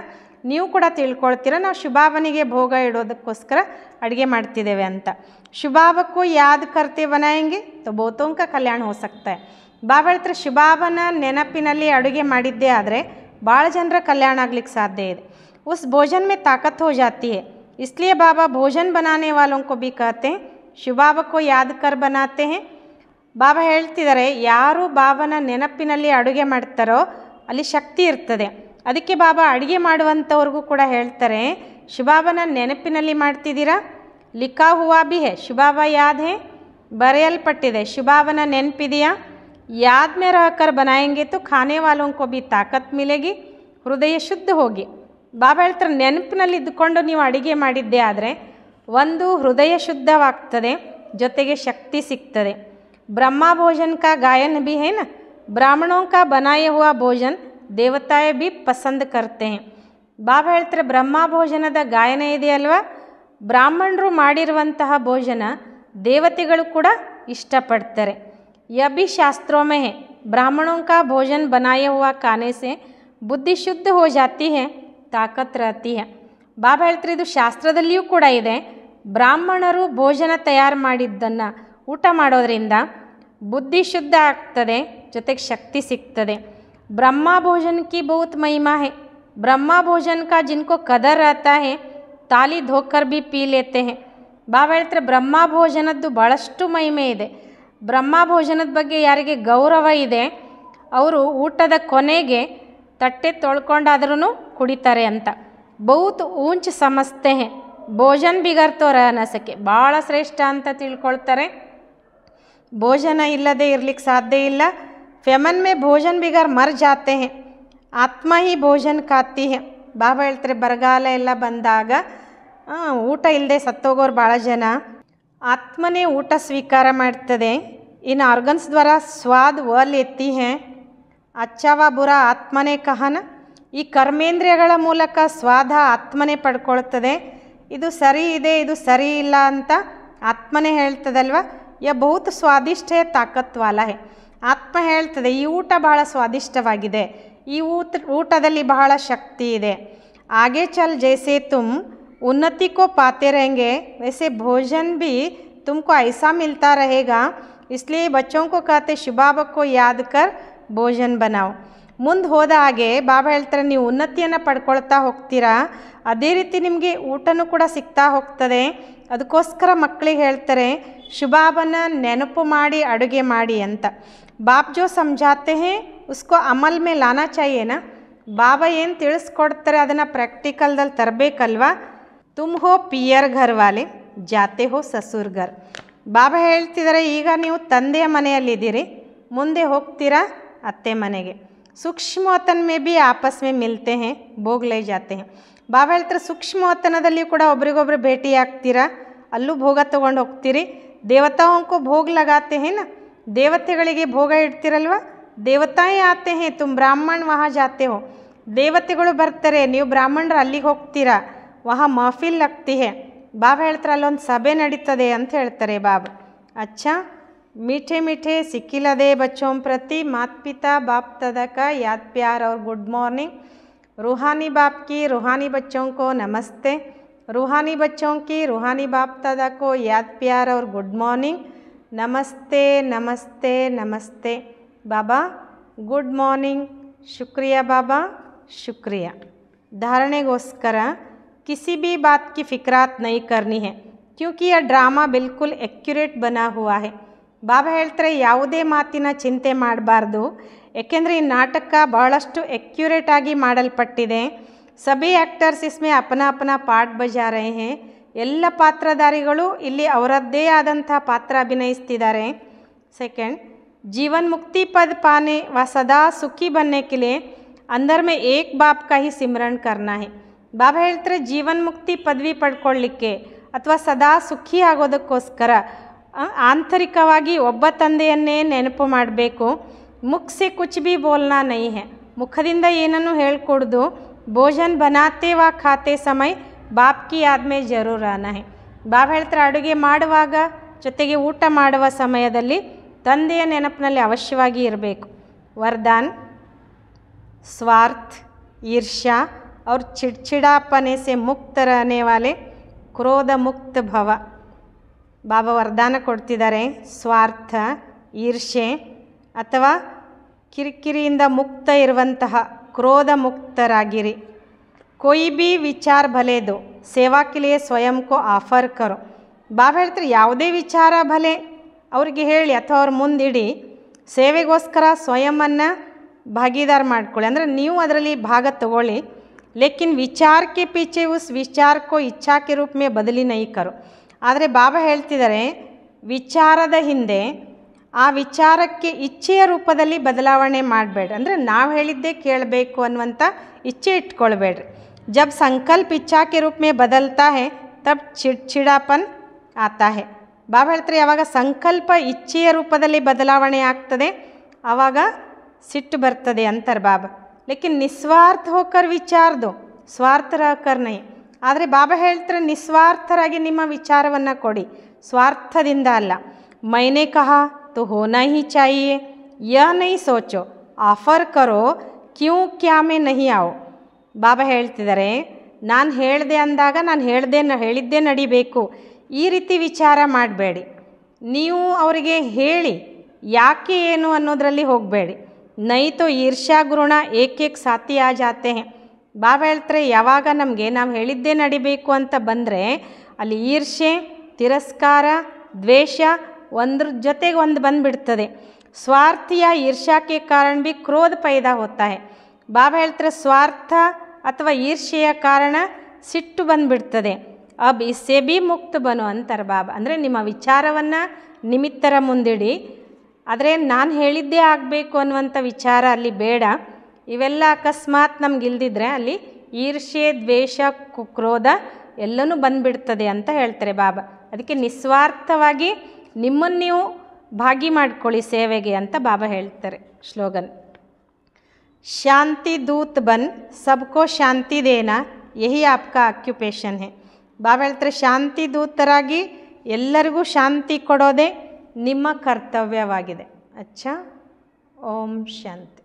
ನೀವು ಕೂಡ ತಿಳ್ಕೊಳ್ತೀರ ನಾವು ಶುಭಾಬನಿಗೆ ಭೋಗ ಇಡೋದಕ್ಕೋಸ್ಕರ ಅಡುಗೆ ಮಾಡ್ತಿದ್ದೇವೆ ಅಂತ ಶುಭಾಬಕ್ಕೂ ಯಾವ್ದು ಕರ್ತೆ ಬನಾಯಂಗೆ ತೋ ಬಹುತೋಂಕ ಕಲ್ಯಾಣ ಹೋ ಸಕ್ತಾ ಹೇಳ್ತಾರೆ ಶುಭಾಬನ ನೆನಪಿನಲ್ಲಿ ಅಡುಗೆ ಮಾಡಿದ್ದೇ ಆದರೆ ಭಾಳ ಜನರ ಕಲ್ಯಾಣ ಆಗ್ಲಿಕ್ಕೆ ಸಾಧ್ಯ ಇದೆ उस भोजन में ताकत हो जाती है इसलिए बाबा भोजन बनाने वालों को भी कहते हैं शुबाबा को याद कर बनाते हैं बाबा ಹೇಳ್ತಿದ್ದಾರೆ ಯಾರು ಬಾಬನ ನೆನಪಿನಲ್ಲಿ ಅಡುಗೆ ಮಾಡ್ತಾರೋ ಅಲ್ಲಿ ಶಕ್ತಿ ಇರ್ತದೆ ಅದಕ್ಕೆ ಬಾಬಾ ಅಡುಗೆ ಮಾಡುವಂತವರಿಗೂ ಕೂಡ ಹೇಳ್ತಾರೆ ಶುಬಬನ ನೆನಪಿನಲ್ಲಿ ಮಾಡ್ತಿದೀರಾ ಲಿಕಾ ہوا ಬಿ ہے ಶುಬাবা یاد ہے ಬರೆಲ್ ಪಟ್ಟಿದೆ ಶುಬಬನ ನೆನಪಿದಿಯಾ yaad me rakhkar banayenge to khane walon ko bhi taakat milegi hriday shuddh hogi ಬಾಬಾ ಹೇಳ್ತಾರೆ ನೆನಪಿನಲ್ಲಿ ಇದ್ದುಕೊಂಡು ನೀವು ಅಡಿಗೆ ಮಾಡಿದ್ದೇ ಆದರೆ ಒಂದು ಹೃದಯ ಶುದ್ಧವಾಗ್ತದೆ ಜೊತೆಗೆ ಶಕ್ತಿ ಸಿಗ್ತದೆ ಬ್ರಹ್ಮ ಭೋಜನ್ ಕಾ ಗಾಯನ್ ಬಿ ಹೇನ ಬ್ರಾಹ್ಮಣೋಂ ಕಾ ಬನಾಯ ಹುವ ಭೋಜನ್ ದೇವತಾಯ ಬಿ ಪಸಂದ್ ಕರ್ತೆ ಬಾಬಾ ಹೇಳ್ತಾರೆ ಬ್ರಹ್ಮ ಭೋಜನದ ಗಾಯನ ಇದೆಯಲ್ವಾ ಬ್ರಾಹ್ಮಣರು ಮಾಡಿರುವಂತಹ ಭೋಜನ ದೇವತೆಗಳು ಕೂಡ ಇಷ್ಟಪಡ್ತಾರೆ ಯಬಿ ಶಾಸ್ತ್ರೋಮೆ ಹೇ ಬ್ರಾಹ್ಮಣೋಂ ಕಾ ಭೋಜನ್ ಬನಾಯ ಹುವ ಕಾನೆ ಸೆ ಬುದ್ಧಿ ಶುದ್ಧ ಹೋ ಜಾತಿ ಹೇ ತಾಕತ್ ರತಿ ಬಾಬಾ ಹೇಳ್ತಾರೆ ಇದು ಶಾಸ್ತ್ರದಲ್ಲಿಯೂ ಕೂಡ ಇದೆ ಬ್ರಾಹ್ಮಣರು ಭೋಜನ ತಯಾರು ಮಾಡಿದ್ದನ್ನು ಊಟ ಮಾಡೋದರಿಂದ ಬುದ್ಧಿ ಶುದ್ಧ ಆಗ್ತದೆ ಜೊತೆಗೆ ಶಕ್ತಿ ಸಿಗ್ತದೆ ಬ್ರಹ್ಮ ಭೋಜನ ಬಹುತ್ ಮಹಿಮಾ ಹೇ ಬ್ರಹ್ಮ ಭೋಜನ ಕಾ ಜಿನ್ಕೋ ಕದರ್ ರಹತಾ ಹೇ ತಾಲಿ ಧೋಕರ್ ಬಿ ಪೀ ಲೇತೆ ಹೇ ಬಾಬಾ ಹೇಳ್ತಾರೆ ಬ್ರಹ್ಮ ಭೋಜನದ್ದು ಭಾಳಷ್ಟು ಮಹಿಮೆ ಇದೆ ಬ್ರಹ್ಮ ಭೋಜನದ ಬಗ್ಗೆ ಯಾರಿಗೆ ಗೌರವ ಇದೆ ಅವರು ಊಟದ ಕೊನೆಗೆ ತಟ್ಟೆ ತೊಳ್ಕೊಂಡಾದ್ರೂ ಕುಡಿತಾರೆ ಅಂತ ಬಹುತ್ ಊಂಚ ಸಮಸ್ತೆ ಭೋಜನ್ ಬಿಗರ್ತೋರ ಅನಸಕ್ಕೆ ಭಾಳ ಶ್ರೇಷ್ಠ ಅಂತ ತಿಳ್ಕೊಳ್ತಾರೆ ಭೋಜನ ಇಲ್ಲದೆ ಇರ್ಲಿಕ್ಕೆ ಸಾಧ್ಯ ಇಲ್ಲ ಫೆಮನ್ ಮೇ ಭೋಜನ್ ಬಿಗರ್ ಮರ್ ಜಾತೆ ಹೇ ಆತ್ಮ ಹಿ ಭೋಜನ್ ಕಾತಿ ಹೇ ಬಾಬಾ ಹೇಳ್ತಾರೆ ಬರಗಾಲ ಎಲ್ಲ ಬಂದಾಗ ಊಟ ಇಲ್ಲದೆ ಸತ್ತೋಗೋರು ಭಾಳ ಜನ ಆತ್ಮನೇ ಊಟ ಸ್ವೀಕಾರ ಮಾಡ್ತದೆ ಇನ್ನು ಆರ್ಗನ್ಸ್ ದ್ವಾರ ಸ್ವಾದ್ ವಲ್ ಎತ್ತಿ ಹೇ ಅಚ್ಚವ ಬುರ ಆತ್ಮನೇ ಕಹನ ಈ ಕರ್ಮೇಂದ್ರಿಯಗಳ ಮೂಲಕ ಸ್ವಾದ ಆತ್ಮನೇ ಪಡ್ಕೊಳ್ತದೆ ಇದು ಸರಿ ಇದೆ ಇದು ಸರಿ ಇಲ್ಲ ಅಂತ ಆತ್ಮನೇ ಹೇಳ್ತದಲ್ವ ಯ ಬಹುತ್ ಸ್ವಾದಿಷ್ಟೇ ತಾಕತ್ವಾಲ ಆತ್ಮ ಹೇಳ್ತದೆ ಈ ಊಟ ಬಹಳ ಸ್ವಾದಿಷ್ಟವಾಗಿದೆ ಈ ಊಟ ಊಟದಲ್ಲಿ ಬಹಳ ಶಕ್ತಿ ಇದೆ ಆಗೇ ಚಲ್ ಜೈಸೆ ತುಮ್ ಉನ್ನತಿ ಕೋ ಪಾತೆ ರೆಂಗೆ ವೈಸೆ ಭೋಜನ್ ಭಿ ತುಮಕೋ ಐಸಾ ಮಿಲ್ತಾ रहेगा इसलिए बच्चों ಕಾತೆ कहते ಯಾದ को याद कर ಮುಂದೆ ಹೋದ ಹಾಗೆ ಬಾಬಾ ಹೇಳ್ತಾರೆ ನೀವು ಉನ್ನತಿಯನ್ನು ಪಡ್ಕೊಳ್ತಾ ಹೋಗ್ತೀರಾ ಅದೇ ರೀತಿ ನಿಮಗೆ ಊಟನೂ ಕೂಡ ಸಿಗ್ತಾ ಹೋಗ್ತದೆ ಅದಕ್ಕೋಸ್ಕರ ಮಕ್ಕಳಿಗೆ ಹೇಳ್ತಾರೆ ಶುಭಾಬನ ನೆನಪು ಮಾಡಿ ಅಡುಗೆ ಮಾಡಿ ಅಂತ ಬಾಬ್ ಜೋ ಸಮಜಾತೆ ಹೇ ಉಸ್ಕೋ ಅಮಲ್ ಮೇಲೆ ಲಾನಾ ಚಾಯೇನ ಬಾಬಾ ಏನು ತಿಳಿಸ್ಕೊಡ್ತಾರೆ ಅದನ್ನು ಪ್ರಾಕ್ಟಿಕಲ್ದಲ್ಲಿ ತರಬೇಕಲ್ವಾ ತುಮ್ ಹೋ ಪಿಯರ್ ಘರ್ ವಾಲೆ ಜಾತೆ ಹೋ ಸಸೂರ್ ಘರ್ ಬಾಬಾ ಹೇಳ್ತಿದ್ದಾರೆ ಈಗ ನೀವು ತಂದೆಯ ಮನೆಯಲ್ಲಿದ್ದೀರಿ ಮುಂದೆ ಹೋಗ್ತೀರಾ ಅತ್ತೆ ಮನೆಗೆ ಸೂಕ್ಷ್ಮವತನ ಮೇ ಬಿ ಆಪಸ್ ಮೇ ಮಿಲ್ತೆ ಹೇ ಭೋಗ್ ಲೈ ಜಾತೆ ಹೇ ಬಾಬಾ ಹೇಳ್ತಾರೆ ಸೂಕ್ಷ್ಮವತನದಲ್ಲಿಯೂ ಕೂಡ ಒಬ್ರಿಗೊಬ್ರು ಭೇಟಿ ಆಗ್ತೀರಾ ಅಲ್ಲೂ ಭೋಗ ತೊಗೊಂಡು ಹೋಗ್ತೀರಿ ದೇವತಾಂಕು ಭೋಗ ಲಗಾತೆ ಹೇನ ದೇವತೆಗಳಿಗೆ ಭೋಗ ಇಡ್ತೀರಲ್ವ ದೇವತಾಯೇ ಆತೆ ಹೇ ತುಂಬ ಬ್ರಾಹ್ಮಣ ವಹ ಜಾತೆ ಹೋ ದೇವತೆಗಳು ಬರ್ತಾರೆ ನೀವು ಬ್ರಾಹ್ಮಣರು ಅಲ್ಲಿಗೆ ಹೋಗ್ತೀರಾ ವಹ ಮಹಫೀಲ್ ಆಗ್ತಿ ಹೇ ಬಾಬಾ ಹೇಳ್ತಾರೆ ಅಲ್ಲೊಂದು ಸಭೆ ನಡೀತದೆ ಅಂತ ಹೇಳ್ತಾರೆ ಬಾಬಾ ಅಚ್ಚಾ मीठे मीठे दे बच्चों प्रति मात पिता बाप दादा का याद प्यार और गुड मॉर्निंग रूहानी बाप की रूहानी बच्चों को नमस्ते रूहानी बच्चों की रूहानी बाप दादा को याद प्यार और गुड मॉर्निंग नमस्ते नमस्ते नमस्ते बाबा गुड मॉर्निंग शुक्रिया बाबा शुक्रिया धारणे गोस्कर किसी भी बात की फिक्रात नहीं करनी है क्योंकि यह ड्रामा बिल्कुल एक्यूरेट बना हुआ है ಬಾಬಾ ಹೇಳ್ತಾರೆ ಯಾವುದೇ ಮಾತಿನ ಚಿಂತೆ ಮಾಡಬಾರ್ದು ಏಕೆಂದರೆ ಈ ನಾಟಕ ಬಹಳಷ್ಟು ಆಗಿ ಮಾಡಲ್ಪಟ್ಟಿದೆ ಸಭೆ ಆ್ಯಕ್ಟರ್ಸ್ ಇಸ್ಮೆ ಅಪನ ಅಪನ ಪಾಟ್ ಬಜಾ ಹೇ ಎಲ್ಲ ಪಾತ್ರಧಾರಿಗಳು ಇಲ್ಲಿ ಅವರದ್ದೇ ಆದಂಥ ಪಾತ್ರ ಅಭಿನಯಿಸ್ತಿದ್ದಾರೆ ಸೆಕೆಂಡ್ ಜೀವನ್ ಮುಕ್ತಿ ಪದ ಪಾನೆ ವ ಸದಾ ಸುಖಿ ಬನ್ನೆ ಕಿಲೆ ಅಂದರ್ ಮೇ ಏಕ್ ಬಾಪ್ ಕಾ ಹಿ ಕರ್ನಾ ಬಾಬಾ ಹೇಳ್ತಾರೆ ಜೀವನ್ ಮುಕ್ತಿ ಪದವಿ ಪಡ್ಕೊಳ್ಳಿಕ್ಕೆ ಅಥವಾ ಸದಾ ಸುಖಿ ಆಗೋದಕ್ಕೋಸ್ಕರ ಆಂತರಿಕವಾಗಿ ಒಬ್ಬ ತಂದೆಯನ್ನೇ ನೆನಪು ಮಾಡಬೇಕು ಮುಖ್ಸೆ ಕುಚ್ ಬಿ ಬೋಲ್ನಾ ನೈಹೆ ಮುಖದಿಂದ ಏನನ್ನು ಹೇಳ್ಕೊಡ್ದು ಭೋಜನ್ ಬನಾತೆ ವಾ ಖಾತೆ ಸಮಯ ಬಾಪ್ಕಿ ಆದ್ಮೇಲೆ ಜರೂರ ನಹೆ ಬಾಬ್ ಹೇಳ್ತಾರೆ ಅಡುಗೆ ಮಾಡುವಾಗ ಜೊತೆಗೆ ಊಟ ಮಾಡುವ ಸಮಯದಲ್ಲಿ ತಂದೆಯ ನೆನಪಿನಲ್ಲಿ ಅವಶ್ಯವಾಗಿ ಇರಬೇಕು ವರದಾನ್ ಸ್ವಾರ್ಥ ಈರ್ಷ್ಯಾ ಅವ್ರ ಚಿಡ್ಚಿಡಾಪನೆ ಸೆ ಮುಕ್ತರನೇ ವಾಲೆ ಕ್ರೋಧ ಮುಕ್ತ ಭವ ಬಾಬಾ ವರದಾನ ಕೊಡ್ತಿದ್ದಾರೆ ಸ್ವಾರ್ಥ ಈರ್ಷೆ ಅಥವಾ ಕಿರಿಕಿರಿಯಿಂದ ಮುಕ್ತ ಇರುವಂತಹ ಕ್ರೋಧ ಮುಕ್ತರಾಗಿರಿ ಕೊಯ್ ಬಿ ವಿಚಾರ ಭಲೆದು ಸೇವಾಕಿಲೆಯೇ ಸ್ವಯಂಕೋ ಆಫರ್ ಕರು ಬಾಬಾ ಹೇಳ್ತಾರೆ ಯಾವುದೇ ವಿಚಾರ ಭಲೆ ಅವ್ರಿಗೆ ಹೇಳಿ ಅಥವಾ ಅವ್ರ ಮುಂದಿಡಿ ಸೇವೆಗೋಸ್ಕರ ಸ್ವಯಂ ಭಾಗಿದಾರ ಮಾಡ್ಕೊಳ್ಳಿ ಅಂದರೆ ನೀವು ಅದರಲ್ಲಿ ಭಾಗ ತಗೊಳ್ಳಿ ಲೇಕಿನ್ ವಿಚಾರಕ್ಕೆ ಪೀಚೆ ಉಸ್ ವಿಚಾರಕ್ಕೋ ಇಚ್ಛಾಕೆ ರೂಪ ಮೇ ಬದಲಿ ನೈಕರು ಆದರೆ ಬಾಬಾ ಹೇಳ್ತಿದ್ದಾರೆ ವಿಚಾರದ ಹಿಂದೆ ಆ ವಿಚಾರಕ್ಕೆ ಇಚ್ಛೆಯ ರೂಪದಲ್ಲಿ ಬದಲಾವಣೆ ಮಾಡಬೇಡ್ರಿ ಅಂದರೆ ನಾವು ಹೇಳಿದ್ದೇ ಕೇಳಬೇಕು ಅನ್ನುವಂಥ ಇಚ್ಛೆ ಇಟ್ಕೊಳ್ಬೇಡ್ರಿ ಜಬ್ ಸಂಕಲ್ಪ ಇಚ್ಛಾಕೆ ರೂಪ ಮೇ ಬದಲ್ತಾ ಹೇ ತಬ್ ಚಿಡ್ ಚಿಡಾಪನ್ ಆತಾ ಹೇ ಬಾಬಾ ಹೇಳ್ತಾರೆ ಯಾವಾಗ ಸಂಕಲ್ಪ ಇಚ್ಛೆಯ ರೂಪದಲ್ಲಿ ಬದಲಾವಣೆ ಆಗ್ತದೆ ಆವಾಗ ಸಿಟ್ಟು ಬರ್ತದೆ ಅಂತಾರೆ ಬಾಬಾ ಲೇಕಿನ್ ನಿಸ್ವಾರ್ಥ ಹೋಕರ್ ವಿಚಾರದು ಸ್ವಾರ್ಥ ರಹಕರ್ ಆದರೆ ಬಾಬಾ ಹೇಳ್ತಾರೆ ನಿಸ್ವಾರ್ಥರಾಗಿ ನಿಮ್ಮ ವಿಚಾರವನ್ನು ಕೊಡಿ ಸ್ವಾರ್ಥದಿಂದ ಅಲ್ಲ ಮೈನೆ ಕಹಾ ತು ಹೋನಾ ಹಿ ಚಾಯಿಯೇ ಯ ನೈ ಸೋಚೋ ಆಫರ್ ಕರೋ ಕ್ಯೂ ಕ್ಯಾಮೆ ನಹಿ ಆವು ಬಾಬಾ ಹೇಳ್ತಿದ್ದಾರೆ ನಾನು ಹೇಳಿದೆ ಅಂದಾಗ ನಾನು ಹೇಳಿದೆ ಹೇಳಿದ್ದೇ ನಡಿಬೇಕು ಈ ರೀತಿ ವಿಚಾರ ಮಾಡಬೇಡಿ ನೀವು ಅವರಿಗೆ ಹೇಳಿ ಯಾಕೆ ಏನು ಅನ್ನೋದರಲ್ಲಿ ಹೋಗಬೇಡಿ ನೈತೋ ತೋ ಗುರುಣ ಏಕೇಕ್ ಸಾತಿ ಆ ಜಾತೆ ಭಾವ ಹೇಳ್ತಾರೆ ಯಾವಾಗ ನಮಗೆ ನಾವು ಹೇಳಿದ್ದೇ ನಡಿಬೇಕು ಅಂತ ಬಂದರೆ ಅಲ್ಲಿ ಈರ್ಷೆ ತಿರಸ್ಕಾರ ದ್ವೇಷ ಒಂದ್ರ ಜೊತೆಗೆ ಒಂದು ಬಂದುಬಿಡ್ತದೆ ಸ್ವಾರ್ಥಿಯ ಈರ್ಷ್ಯಾಕ್ಕೆ ಕಾರಣ ಭೀ ಕ್ರೋಧ ಪೈದಾ ಹೋಗ್ತಾ ಬಾಬಾ ಹೇಳ್ತಾರೆ ಸ್ವಾರ್ಥ ಅಥವಾ ಈರ್ಷೆಯ ಕಾರಣ ಸಿಟ್ಟು ಬಂದುಬಿಡ್ತದೆ ಅಬ್ ಇಸ್ಸೆ ಬಿ ಮುಕ್ತ ಬನು ಅಂತಾರೆ ಬಾಬಾ ಅಂದರೆ ನಿಮ್ಮ ವಿಚಾರವನ್ನು ನಿಮಿತ್ತರ ಮುಂದಿಡಿ ಆದರೆ ನಾನು ಹೇಳಿದ್ದೇ ಆಗಬೇಕು ಅನ್ನುವಂಥ ವಿಚಾರ ಅಲ್ಲಿ ಬೇಡ ಇವೆಲ್ಲ ಅಕಸ್ಮಾತ್ ನಮ್ಗೆ ಇಲ್ದಿದ್ರೆ ಅಲ್ಲಿ ಈರ್ಷೆ ದ್ವೇಷ ಕ್ರೋಧ ಎಲ್ಲನೂ ಬಂದ್ಬಿಡ್ತದೆ ಅಂತ ಹೇಳ್ತಾರೆ ಬಾಬಾ ಅದಕ್ಕೆ ನಿಸ್ವಾರ್ಥವಾಗಿ ನಿಮ್ಮನ್ನು ನೀವು ಭಾಗಿ ಮಾಡ್ಕೊಳ್ಳಿ ಸೇವೆಗೆ ಅಂತ ಬಾಬಾ ಹೇಳ್ತಾರೆ ಶ್ಲೋಗನ್ ಶಾಂತಿ ದೂತ್ ಬನ್ ಸಬ್ಕೋ ಶಾಂತಿ ದೇನ ಯಹಿ ಆಪ್ಕಾ ಆಕ್ಯುಪೇಷನ್ ಹೇ ಬಾಬಾ ಹೇಳ್ತಾರೆ ಶಾಂತಿ ದೂತರಾಗಿ ಎಲ್ಲರಿಗೂ ಶಾಂತಿ ಕೊಡೋದೇ ನಿಮ್ಮ ಕರ್ತವ್ಯವಾಗಿದೆ ಅಚ್ಚ ಓಂ ಶಾಂತಿ